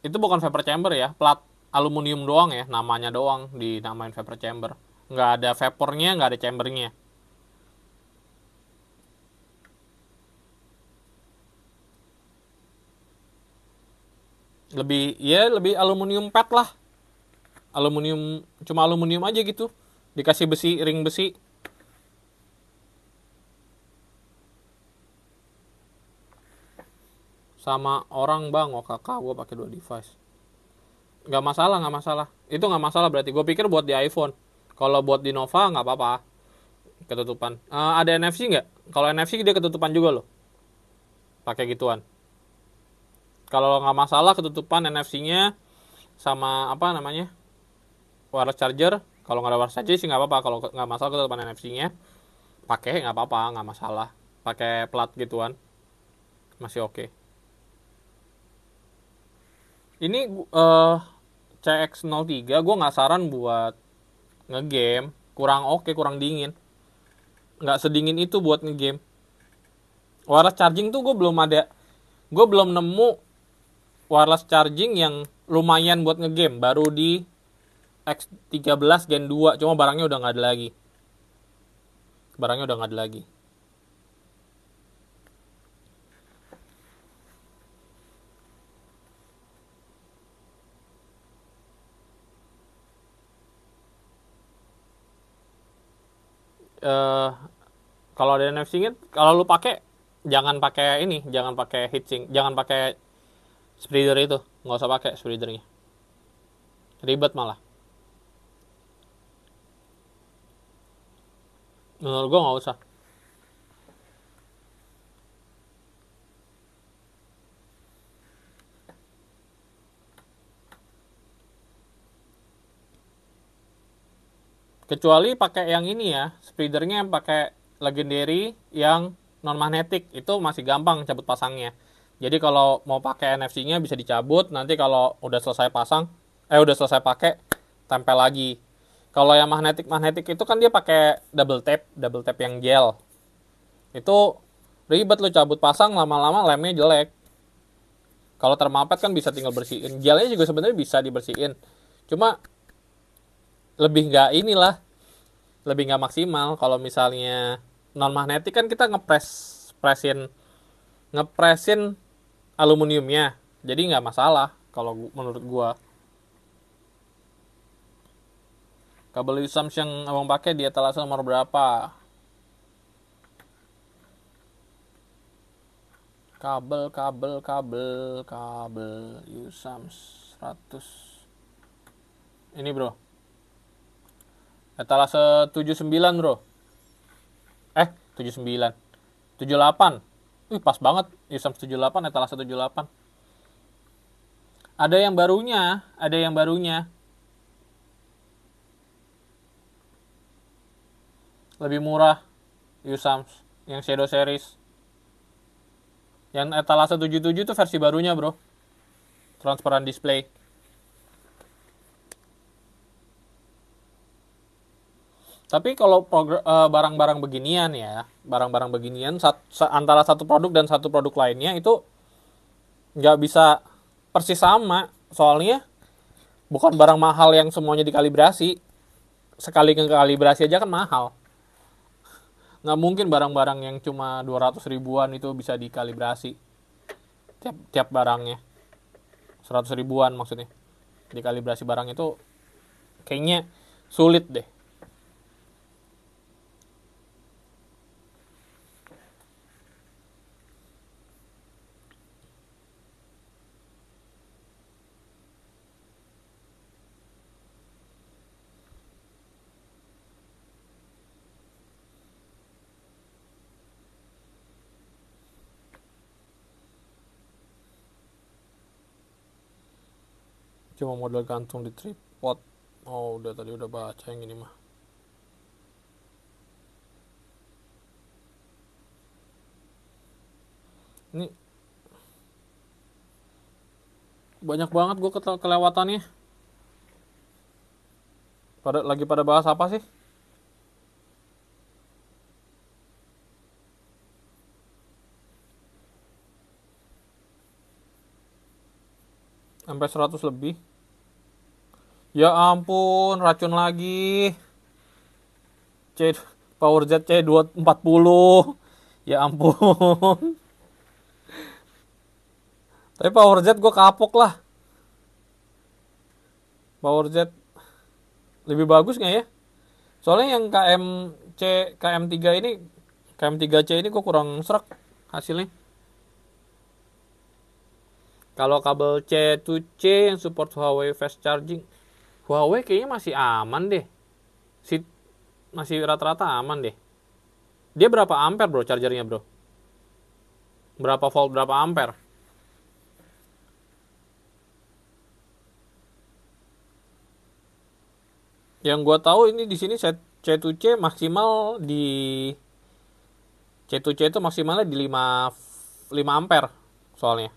Itu bukan vapor chamber ya. Plat aluminium doang ya, namanya doang dinamain vapor chamber. Nggak ada vapornya, nggak ada chambernya. lebih ya lebih aluminium pad lah aluminium cuma aluminium aja gitu dikasih besi ring besi sama orang bang oh kakak gue pakai dua device nggak masalah nggak masalah itu nggak masalah berarti gue pikir buat di iPhone kalau buat di Nova nggak apa-apa ketutupan uh, ada NFC nggak kalau NFC dia ketutupan juga loh pakai gituan kalau nggak masalah ketutupan NFC-nya sama apa namanya wireless charger kalau nggak ada wireless charger sih nggak apa-apa kalau nggak masalah ketutupan NFC-nya pakai nggak apa-apa nggak masalah pakai plat gituan masih oke okay. ini uh, CX03 gue nggak saran buat ngegame kurang oke okay, kurang dingin nggak sedingin itu buat ngegame wireless charging tuh gue belum ada gue belum nemu wireless charging yang lumayan buat ngegame baru di X13 Gen 2 cuma barangnya udah nggak ada lagi barangnya udah nggak ada lagi uh, kalau ada NFC kalau lu pakai jangan pakai ini, jangan pakai heatsink, jangan pakai spreader itu nggak usah pakai spreadernya ribet malah menurut gue nggak usah kecuali pakai yang ini ya spreadernya pakai legendary yang non magnetik itu masih gampang cabut pasangnya jadi kalau mau pakai NFC-nya bisa dicabut, nanti kalau udah selesai pasang, eh udah selesai pakai, tempel lagi. Kalau yang magnetik magnetik itu kan dia pakai double tape, double tape yang gel. Itu ribet lu cabut pasang lama-lama lemnya jelek. Kalau termapet kan bisa tinggal bersihin. Gelnya juga sebenarnya bisa dibersihin. Cuma lebih nggak inilah, lebih nggak maksimal. Kalau misalnya non magnetik kan kita ngepres presin ngepresin aluminiumnya jadi nggak masalah kalau menurut gua kabel Wisams yang abang pakai dia telah nomor berapa kabel kabel kabel kabel Yusam 100 ini bro etalase 79 bro eh 79 78 Ih, hmm, pas banget Isam 78 etalase 78. Ada yang barunya, ada yang barunya. Lebih murah Yusams yang Shadow Series. Yang etalase 77 itu versi barunya, Bro. Transparan display. Tapi kalau eh, barang-barang beginian ya, barang-barang beginian sat, antara satu produk dan satu produk lainnya itu nggak bisa persis sama. Soalnya bukan barang mahal yang semuanya dikalibrasi. Sekali kalibrasi aja kan mahal. Nggak mungkin barang-barang yang cuma 200 ribuan itu bisa dikalibrasi. Tiap, tiap barangnya. 100 ribuan maksudnya. Dikalibrasi barang itu kayaknya sulit deh cuma modal gantung di tripod oh udah tadi udah baca yang ini mah ini banyak banget gue kelewatannya pada lagi pada bahas apa sih sampai 100 lebih ya ampun racun lagi C Power Z C240 ya ampun tapi Power Z gue kapok lah Power Z lebih bagus nggak ya soalnya yang KM C KM3 ini KM3C ini gue kurang serak hasilnya kalau kabel C2C yang support Huawei fast charging, Huawei kayaknya masih aman deh. Si, masih rata-rata aman deh. Dia berapa ampere bro chargernya bro? Berapa volt berapa ampere? Yang gue tahu ini di sini set C2C maksimal di C2C itu maksimalnya di 5 5 ampere soalnya.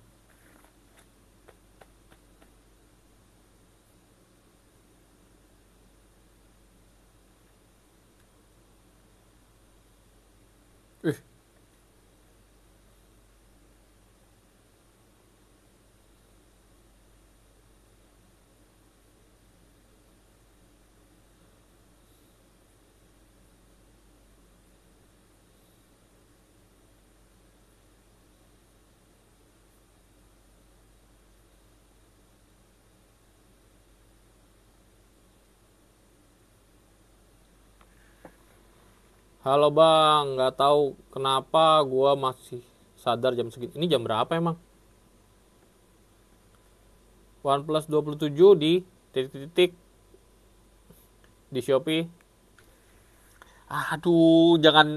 Halo bang, nggak tahu kenapa gue masih sadar jam segini. Ini jam berapa emang? OnePlus 27 di titik-titik di Shopee. Aduh, jangan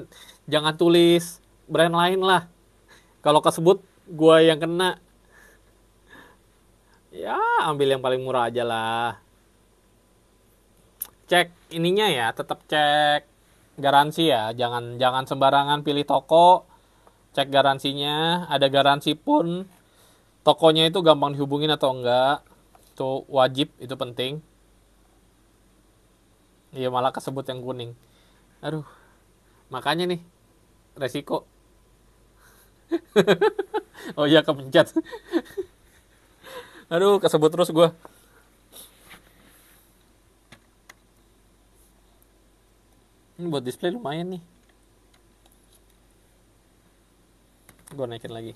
jangan tulis brand lain lah. Kalau kesebut gue yang kena. Ya, ambil yang paling murah aja lah. Cek ininya ya, tetap cek garansi ya jangan jangan sembarangan pilih toko cek garansinya ada garansi pun tokonya itu gampang dihubungin atau enggak itu wajib itu penting iya malah kesebut yang kuning aduh makanya nih resiko oh iya kepencet aduh kesebut terus gue ini buat display lumayan nih gue naikin lagi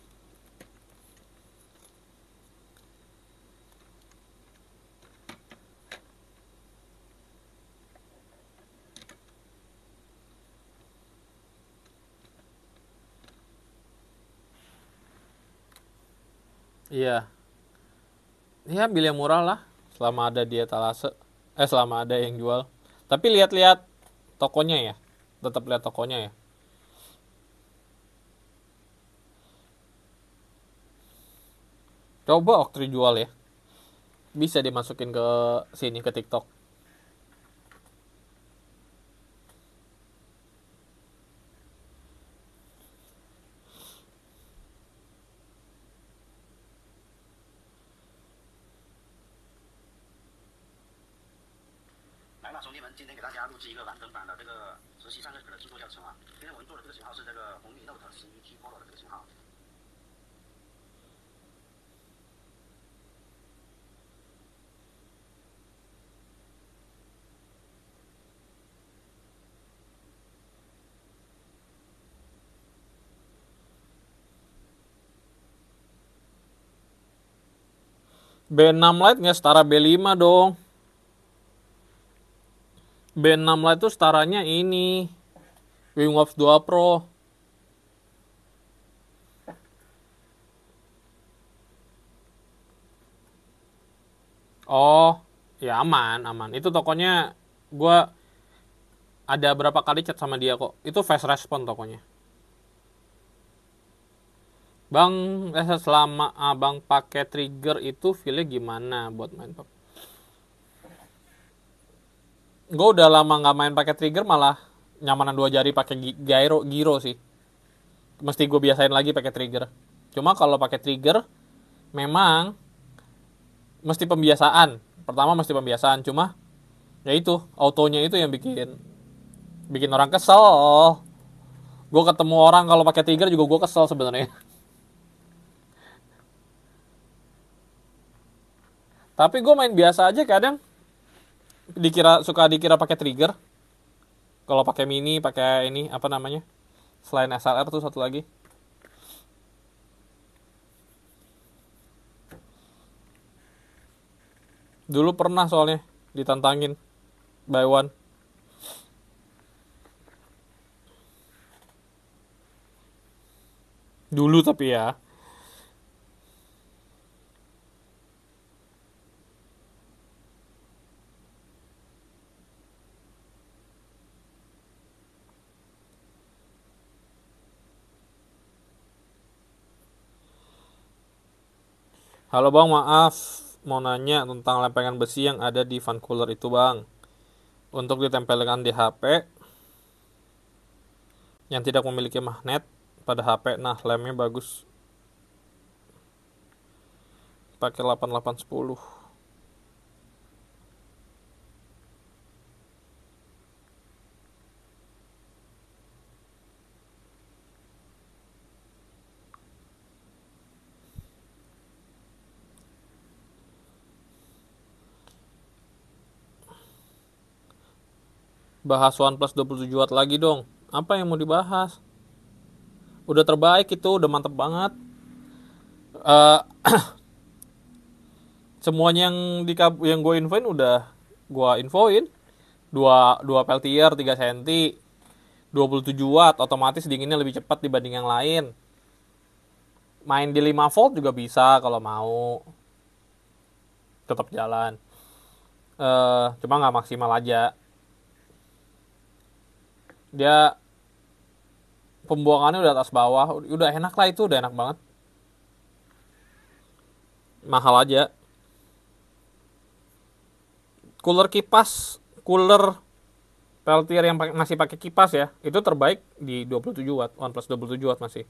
Iya. Ya, ambil yang murah lah. Selama ada di etalase. Eh, selama ada yang jual. Tapi lihat-lihat tokonya ya tetap lihat tokonya ya coba Oktri jual ya bisa dimasukin ke sini ke TikTok B6 Lite nggak setara B5 dong. B6 Lite tuh setaranya ini. Wing Wingwaps 2 Pro. Oh, ya aman, aman. Itu tokonya gue ada berapa kali chat sama dia kok. Itu fast respon tokonya. Bang, eh, selama abang pakai trigger itu feelnya gimana buat main pop? Gue udah lama nggak main pakai trigger malah nyamanan dua jari pakai gyro gyro sih. Mesti gue biasain lagi pakai trigger. Cuma kalau pakai trigger memang mesti pembiasaan. Pertama mesti pembiasaan. Cuma ya itu autonya itu yang bikin bikin orang kesel. Gue ketemu orang kalau pakai trigger juga gue kesel sebenarnya. Tapi gue main biasa aja kadang dikira suka dikira pakai trigger. Kalau pakai mini, pakai ini apa namanya? Selain SLR tuh satu lagi. Dulu pernah soalnya ditantangin by one. Dulu tapi ya. Halo bang, maaf mau nanya tentang lempengan besi yang ada di fan cooler itu bang. Untuk ditempelkan di HP yang tidak memiliki magnet pada HP, nah lemnya bagus. Pakai 8810. bahas OnePlus 27 Watt lagi dong. Apa yang mau dibahas? Udah terbaik itu, udah mantep banget. Uh, semuanya yang di yang gue infoin udah gue infoin. 2 2 peltier 3 cm 27 watt otomatis dinginnya lebih cepat dibanding yang lain main di 5 volt juga bisa kalau mau tetap jalan uh, cuma nggak maksimal aja dia pembuangannya udah atas bawah udah enak lah itu udah enak banget mahal aja cooler kipas cooler peltier yang masih pakai kipas ya itu terbaik di 27 watt OnePlus 27 watt masih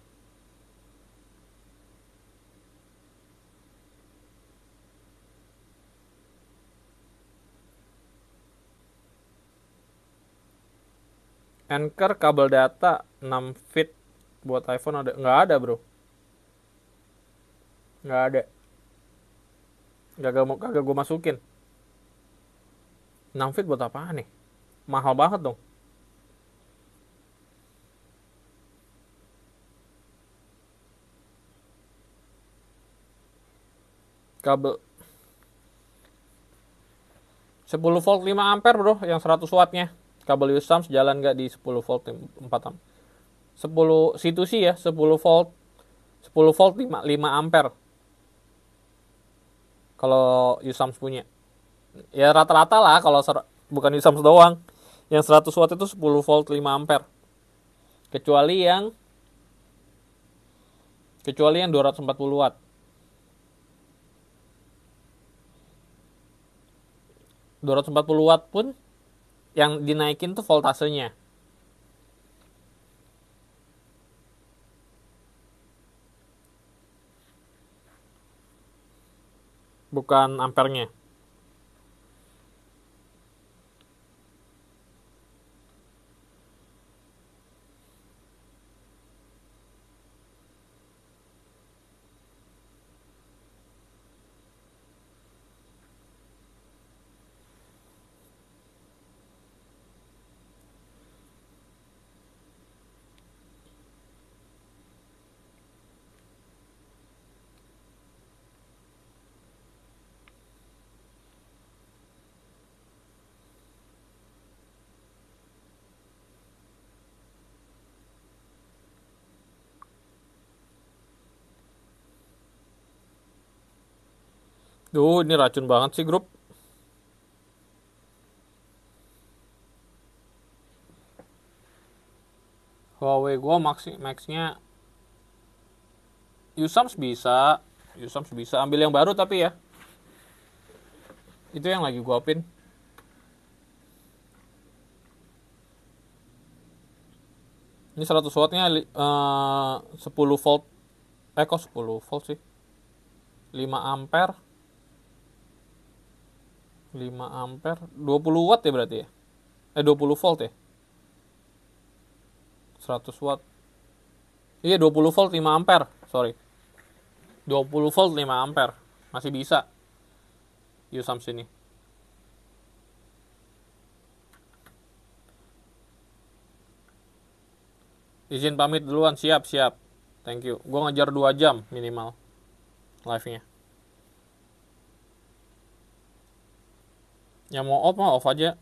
Anchor kabel data 6 feet buat iPhone ada nggak ada bro nggak ada gak mau kagak gue masukin 6 feet buat apa nih mahal banget dong kabel 10 volt 5 ampere bro yang 100 wattnya kabel USAM sejalan nggak di 10 volt 4 amp 10 situ sih ya 10 volt 10 volt 5, 5 ampere kalau USAMS punya ya rata-rata lah kalau bukan USAMS doang yang 100 watt itu 10 volt 5 ampere kecuali yang kecuali yang 240 watt 240 watt pun yang dinaikin tuh voltasenya bukan ampernya Duh, ini racun banget sih grup. Huawei gue max maxnya Usams bisa, Usams bisa ambil yang baru tapi ya. Itu yang lagi gue pin. Ini 100 wattnya eh, uh, 10 volt. Eh kok 10 volt sih? 5 ampere 5 ampere 20 watt ya berarti ya eh 20 volt ya 100 watt iya 20 volt 5 ampere sorry 20 volt 5 ampere masih bisa Yusam sini izin pamit duluan siap siap thank you gue ngejar 2 jam minimal live nya yang mau off mah off aja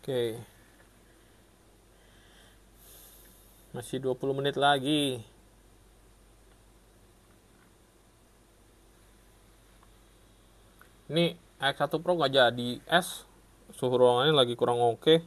Oke. Masih 20 menit lagi. Ini X1 Pro nggak jadi S. Suhu ruangannya lagi kurang oke. Okay.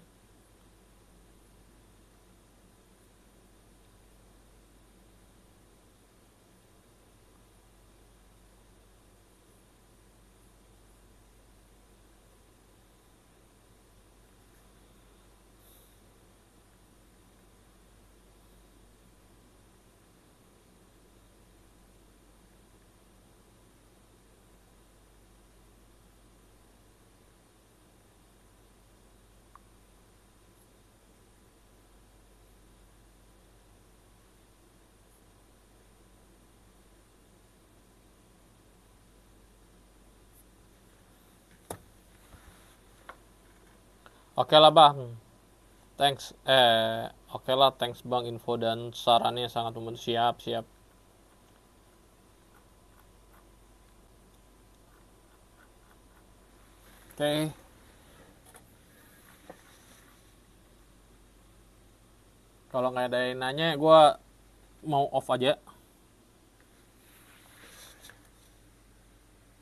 Oke lah bang, thanks. Eh, oke lah, thanks bang info dan sarannya sangat membantu. Siap, siap. Oke. Okay. Kalau nggak ada yang nanya, gue mau off aja.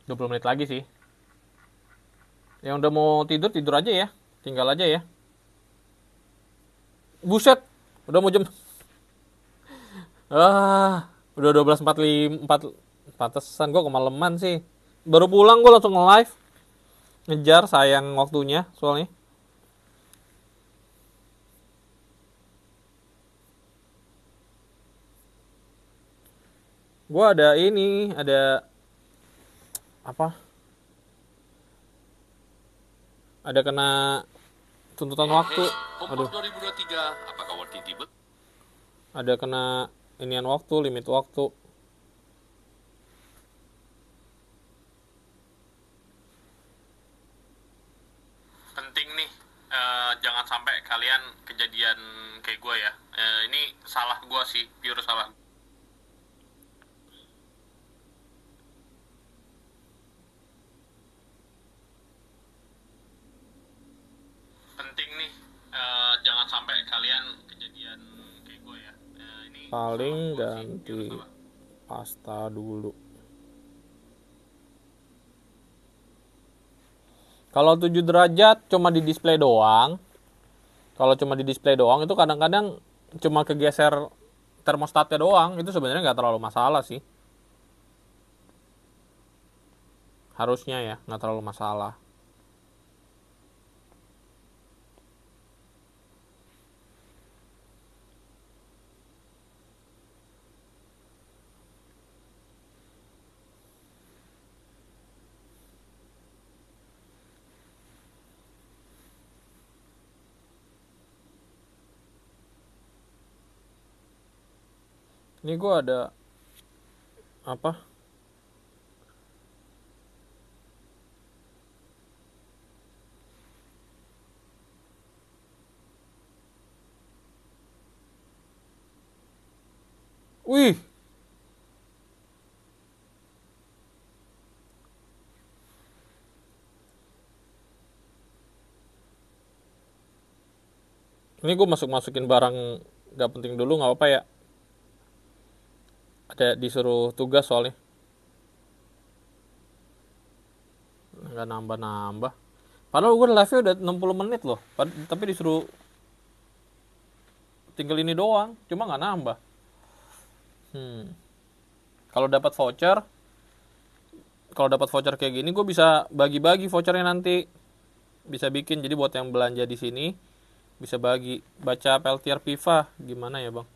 20 menit lagi sih. Yang udah mau tidur, tidur aja ya. Tinggal aja ya. Buset, udah mau jam Ah, udah 12.45 pantesan gue malaman sih. Baru pulang gue langsung live Ngejar sayang waktunya soalnya. Gue ada ini, ada apa? Ada kena tuntutan waktu aduh 2023 apakah worth it ada kena inian waktu limit waktu penting nih eh, jangan sampai kalian kejadian kayak gue ya eh, ini salah gue sih pure salah penting nih uh, jangan sampai kalian kejadian kayak gue ya uh, ini paling ganti pasta dulu kalau 7 derajat cuma di display doang kalau cuma di display doang itu kadang-kadang cuma kegeser termostatnya doang itu sebenarnya nggak terlalu masalah sih harusnya ya nggak terlalu masalah ini gue ada apa Wih. Ini gue masuk-masukin barang gak penting dulu gak apa-apa ya ada disuruh tugas soalnya nggak nambah-nambah padahal gue live-nya udah 60 menit loh tapi disuruh tinggal ini doang cuma nggak nambah hmm. kalau dapat voucher kalau dapat voucher kayak gini gue bisa bagi-bagi vouchernya nanti bisa bikin jadi buat yang belanja di sini bisa bagi baca peltier piva gimana ya bang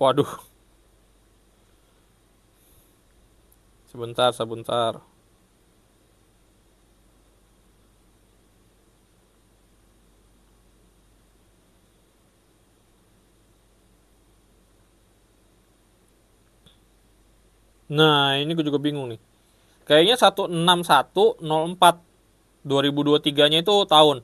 waduh Sebentar, sebentar. Nah, ini gue juga bingung nih. Kayaknya 16104 2023-nya itu tahun.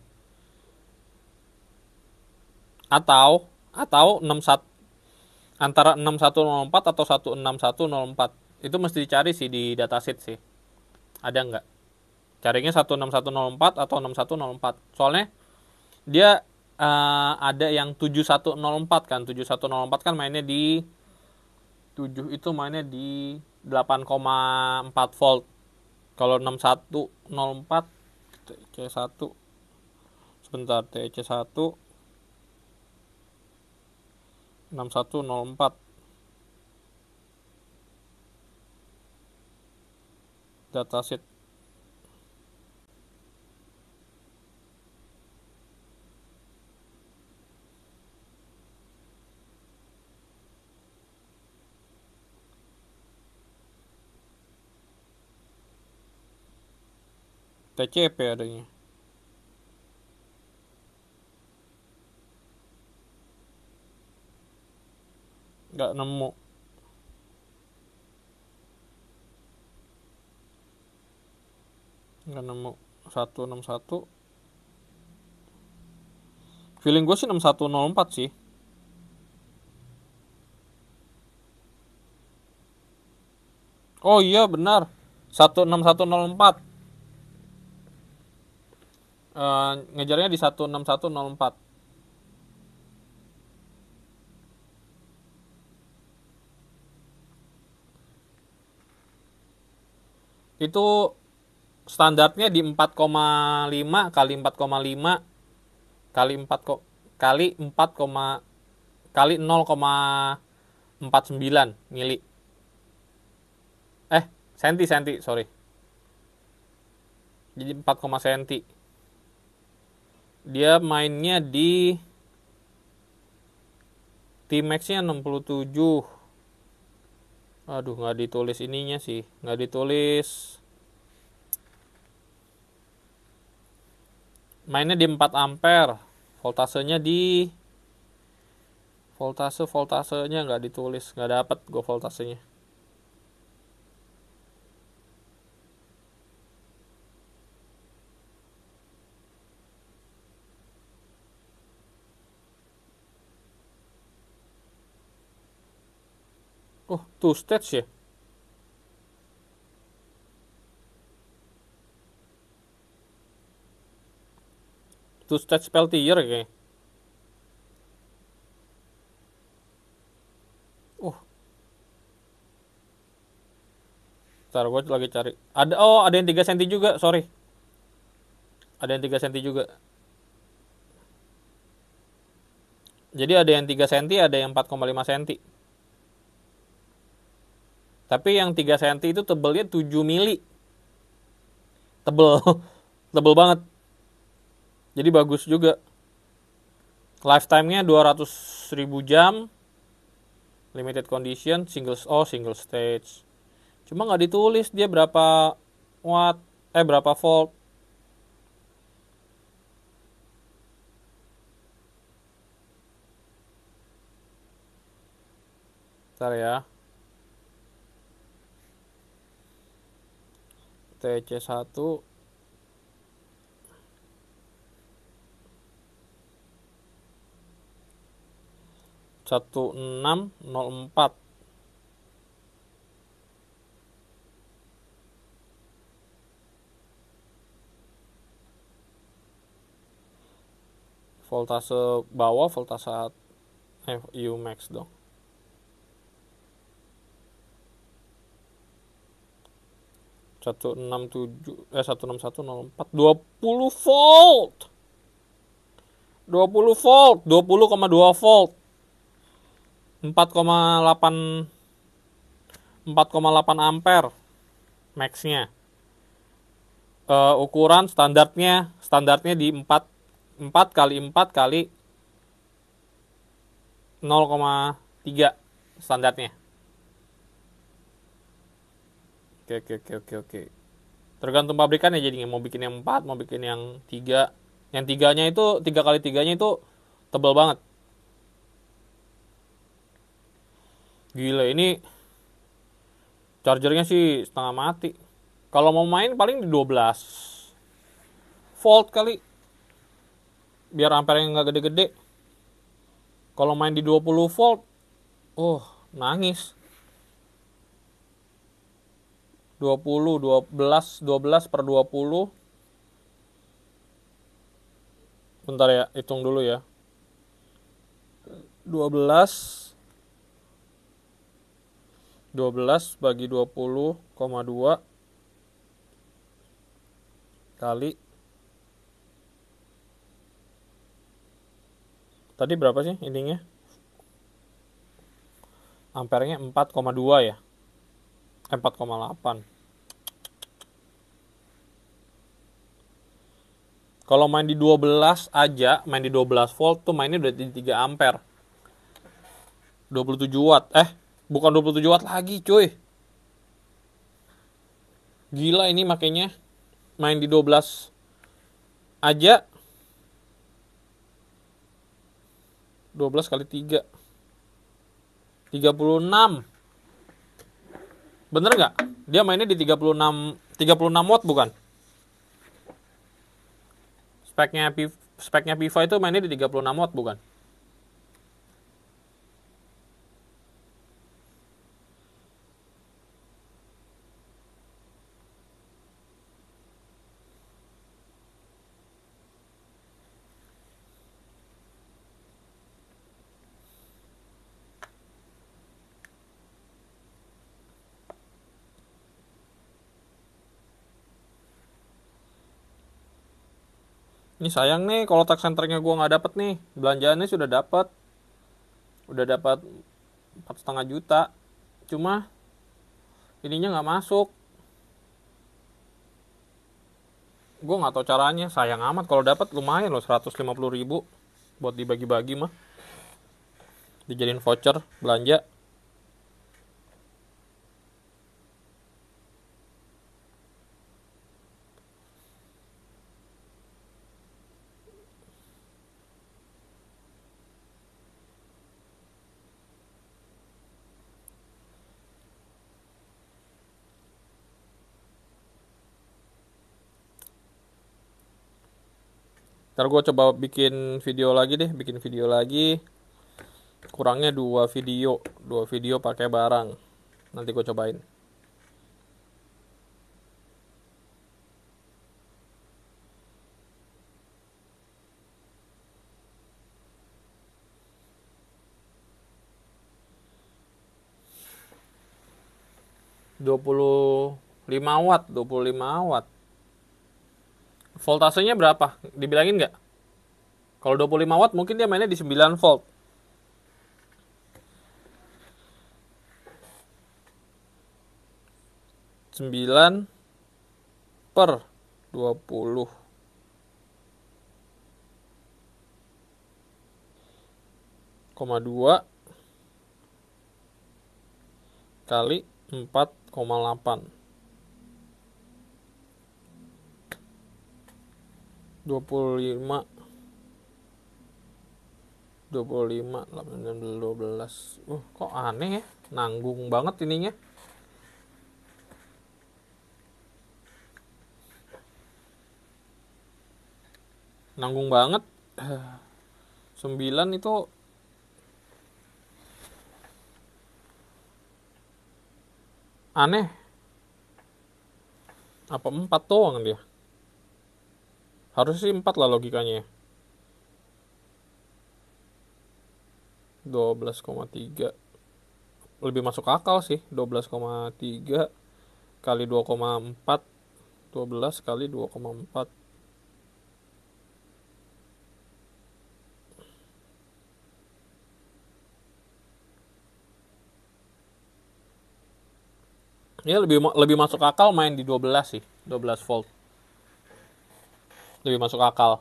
Atau atau 61 antara 6104 atau 16104 itu mesti dicari sih di dataset sih ada nggak carinya 16104 atau 6104 soalnya dia uh, ada yang 7104 kan 7104 kan mainnya di 7 itu mainnya di 8,4 volt kalau 6104 TC1 sebentar TC1 6104 data dataset TCP adanya. Nggak nemu. nggak nemu 161 feeling gue sih 6104 sih oh iya benar 16104 Uh, eh, ngejarnya di 16104 itu standarnya di 4,5 kali 4,5 kali 4 kali 4, kali 0,49 mili. Eh, senti senti, sorry. Jadi 4, senti. Dia mainnya di t max 67. Aduh, nggak ditulis ininya sih. Nggak ditulis mainnya di 4 ampere voltasenya di voltase voltasenya nggak ditulis nggak dapat gue voltasenya Oh, two stage ya? Du staat speelt hier, hè? Uh. Ntar gue lagi cari. Ada oh ada yang 3 cm juga, sorry. Ada yang 3 cm juga. Jadi ada yang 3 cm, ada yang 4,5 cm. Tapi yang 3 cm itu tebelnya 7 mili. Tebel. Tebel banget jadi bagus juga lifetime-nya 200.000 jam limited condition single oh single stage cuma nggak ditulis dia berapa watt eh berapa volt Bentar ya. TC1 1604 voltase bawah voltase FU max dong satu enam tujuh eh satu enam satu nol empat dua puluh volt dua puluh volt dua puluh koma dua volt 4,8 4,8 ampere maxnya uh, ukuran standarnya standarnya di 4 4 kali 4 kali 0,3 standarnya oke oke oke oke oke tergantung pabrikan ya jadinya mau bikin yang 4 mau bikin yang 3 yang tiganya itu tiga kali tiganya itu tebal banget Gila ini chargernya sih setengah mati. Kalau mau main paling di 12 volt kali. Biar ampernya nggak gede-gede. Kalau main di 20 volt, oh nangis. 20, 12, 12 per 20. Bentar ya, hitung dulu ya. 12 12 bagi 20,2 kali tadi berapa sih ininya ampernya 4,2 ya 4,8 eh, kalau main di 12 aja main di 12 volt tuh mainnya udah di 3 ampere 27 watt eh Bukan 27 watt lagi cuy. Gila ini makanya main di 12 aja 12 kali 3 36 Bener nggak? Dia mainnya di 36 36 watt bukan? Speknya P, speknya Viva itu mainnya di 36 watt bukan? ini sayang nih kalau tax centernya gue nggak dapet nih belanjaannya sudah dapat udah dapat empat setengah juta cuma ininya nggak masuk gue nggak tahu caranya sayang amat kalau dapat lumayan loh seratus lima puluh ribu buat dibagi-bagi mah dijadiin voucher belanja ntar gue coba bikin video lagi deh bikin video lagi kurangnya dua video dua video pakai barang nanti gue cobain dua puluh lima watt dua puluh lima watt voltasenya berapa? Dibilangin nggak? Kalau 25 watt mungkin dia mainnya di 9 volt. Sembilan per dua puluh. Koma dua kali empat koma delapan. 25 25 8 12 uh kok aneh ya nanggung banget ininya nanggung banget 9 itu aneh apa 4 doang dia harusnya sih 4 lah logikanya 12,3 ya. lebih masuk akal sih 12,3 kali 2,4 12 kali 2,4 ya lebih lebih masuk akal main di 12 sih 12 volt lebih masuk akal.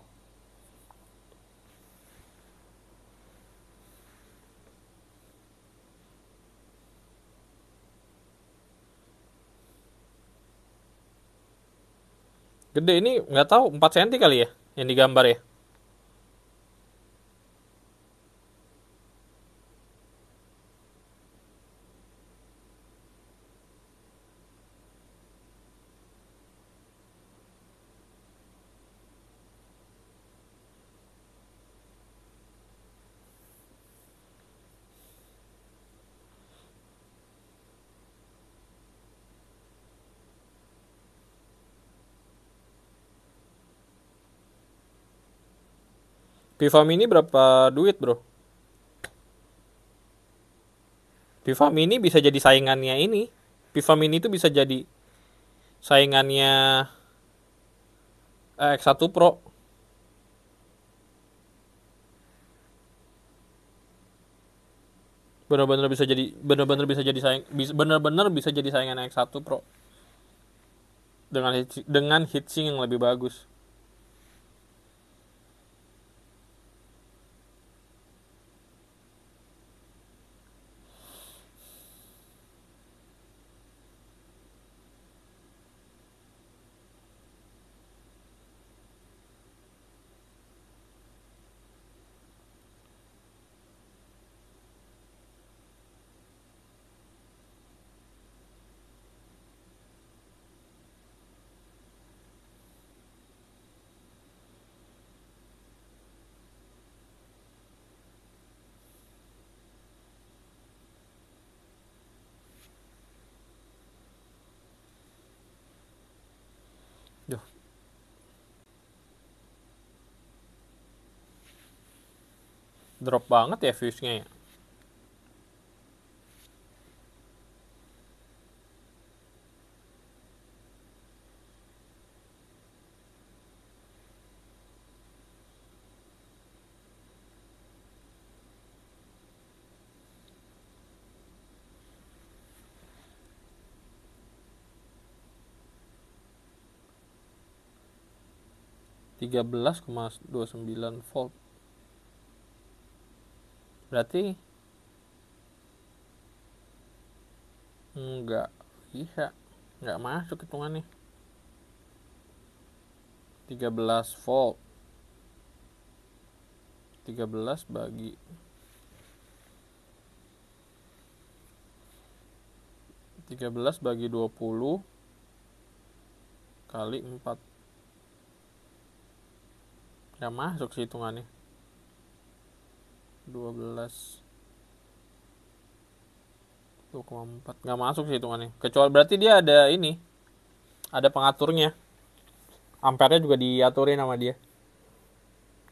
Gede ini nggak tahu 4 cm kali ya yang digambar ya. FIFA Mini berapa duit bro? FIFA Mini bisa jadi saingannya ini. FIFA Mini itu bisa jadi saingannya eh, X1 Pro. Benar-benar bisa jadi benar-benar bisa jadi saing bener-bener bisa jadi saingan X1 Pro dengan dengan heatsink yang lebih bagus. drop banget ya viewsnya ya tiga belas koma dua sembilan volt berarti nggak bisa nggak masuk hitungannya 13 volt 13 bagi 13 bagi 20 kali 4 nggak masuk sih hitungannya 12 empat nggak masuk sih hitungannya kecuali berarti dia ada ini ada pengaturnya ampernya juga diaturin sama dia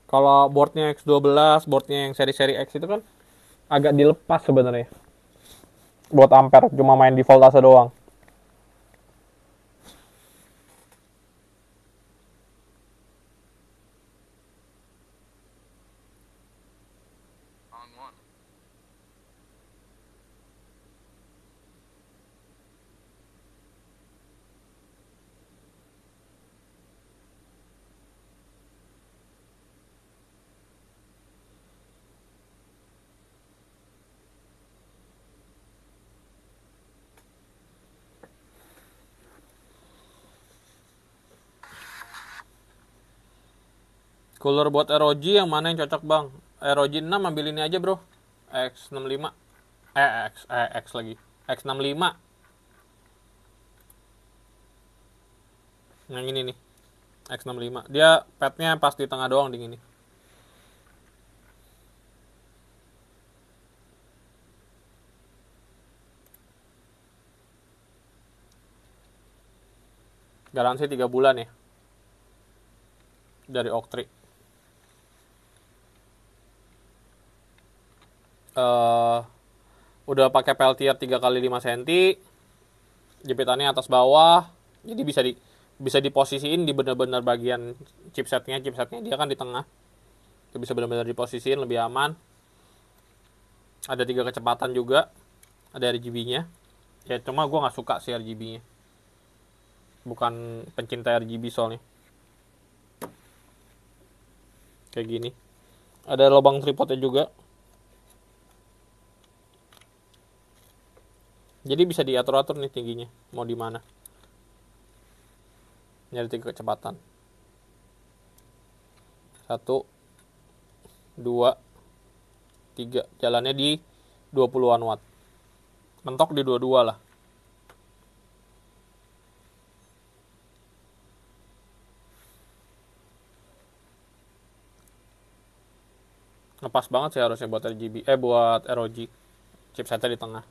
kalau boardnya X12 boardnya yang seri-seri X itu kan agak dilepas sebenarnya buat ampere cuma main di voltase doang Cooler buat ROG yang mana yang cocok bang? ROG 6 ambil ini aja bro. X65. Eh, X, eh, X lagi. X65. Yang ini nih. X65. Dia petnya pas di tengah doang dingin nih. Garansi 3 bulan ya. Dari Octree. uh, udah pakai peltier 3 kali 5 cm jepitannya atas bawah jadi bisa di bisa diposisiin di benar-benar bagian chipsetnya chipsetnya dia kan di tengah itu bisa benar-benar diposisiin lebih aman ada tiga kecepatan juga ada RGB-nya ya cuma gue nggak suka si RGB-nya bukan pencinta RGB soalnya kayak gini ada lubang tripodnya juga Jadi bisa diatur-atur nih tingginya, mau di mana. Nyari tiga kecepatan. Satu, dua, tiga. Jalannya di 20-an watt. Mentok di dua-dua lah. Ngepas banget sih harusnya buat RGB, eh buat ROG. Chipsetnya di tengah.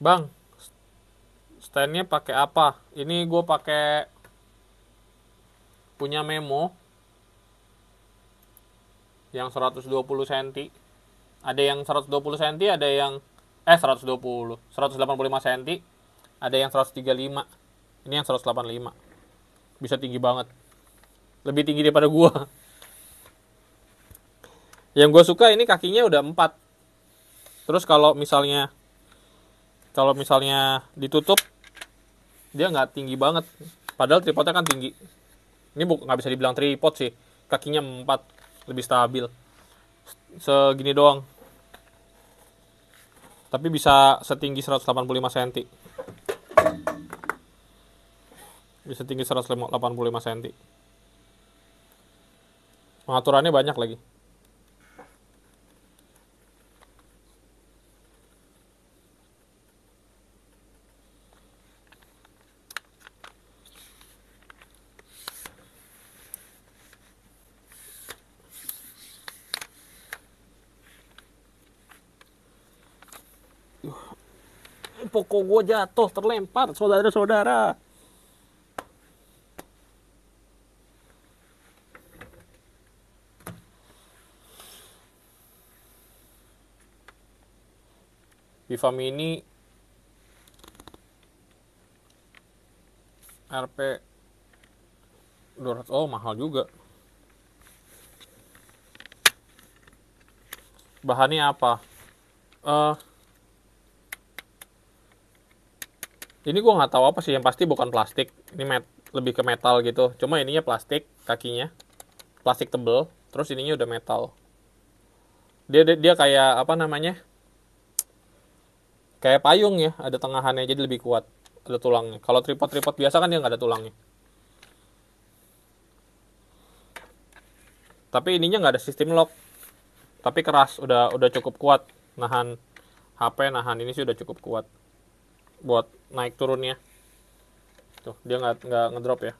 bang standnya pakai apa ini gue pakai punya memo yang 120 cm ada yang 120 cm ada yang eh 120 185 cm ada yang 135 ini yang 185 bisa tinggi banget lebih tinggi daripada gua yang gue suka ini kakinya udah 4 terus kalau misalnya kalau misalnya ditutup dia nggak tinggi banget padahal tripodnya kan tinggi ini bukan nggak bisa dibilang tripod sih kakinya empat lebih stabil segini doang tapi bisa setinggi 185 cm bisa tinggi 185 cm pengaturannya banyak lagi toko gue jatuh terlempar saudara-saudara. FIFA Mini RP 200 oh mahal juga bahannya apa uh, ini gue nggak tahu apa sih yang pasti bukan plastik ini met lebih ke metal gitu cuma ininya plastik kakinya plastik tebel terus ininya udah metal dia dia, dia kayak apa namanya kayak payung ya ada tengahannya jadi lebih kuat ada tulangnya kalau tripod tripod biasa kan dia nggak ada tulangnya tapi ininya nggak ada sistem lock tapi keras udah udah cukup kuat nahan HP nahan ini sih udah cukup kuat buat naik turunnya tuh dia nggak nggak ngedrop ya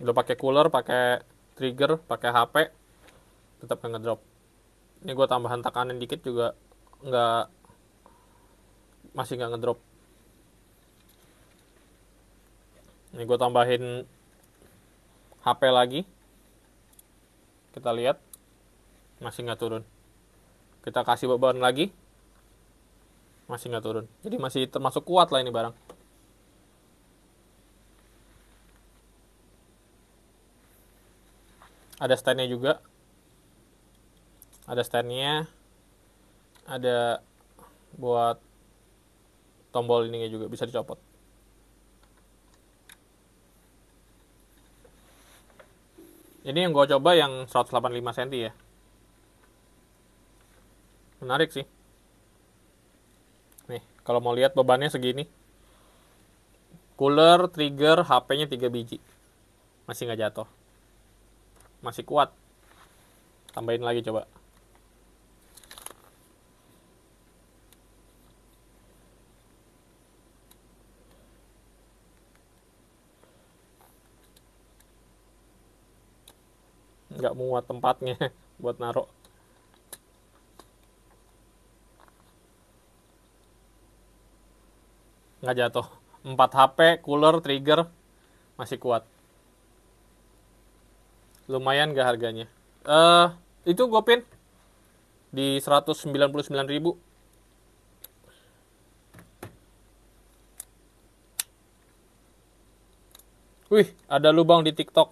udah pakai cooler pakai trigger pakai HP tetap nggak ngedrop ini gue tambahan tekanan dikit juga nggak masih nggak ngedrop ini gue tambahin HP lagi kita lihat masih nggak turun kita kasih beban lagi masih nggak turun. Jadi masih termasuk kuat lah ini barang. Ada standnya juga. Ada standnya. Ada buat tombol ini juga bisa dicopot. Ini yang gue coba yang 185 cm ya. Menarik sih. Kalau mau lihat bebannya segini. Cooler, trigger, HP-nya 3 biji. Masih nggak jatuh. Masih kuat. Tambahin lagi coba. nggak muat tempatnya buat naruh nggak jatuh 4 HP cooler trigger masih kuat lumayan gak harganya eh uh, itu gue pin di 199 ribu Wih, ada lubang di TikTok.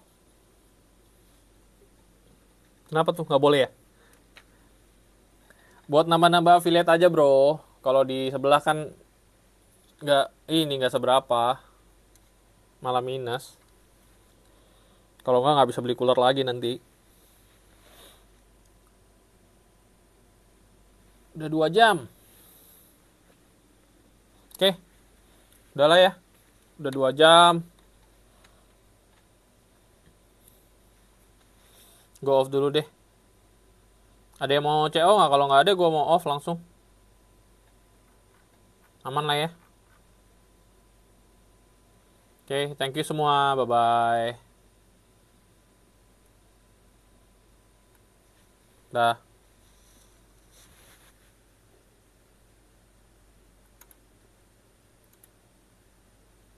Kenapa tuh? Nggak boleh ya? Buat nama-nama affiliate aja bro. Kalau di sebelah kan nggak ini nggak seberapa malah minus kalau nggak nggak bisa beli cooler lagi nanti udah dua jam oke udahlah ya udah dua jam go off dulu deh ada yang mau CO nggak kalau nggak ada gue mau off langsung aman lah ya Oke, okay, thank you semua. Bye bye. Dah.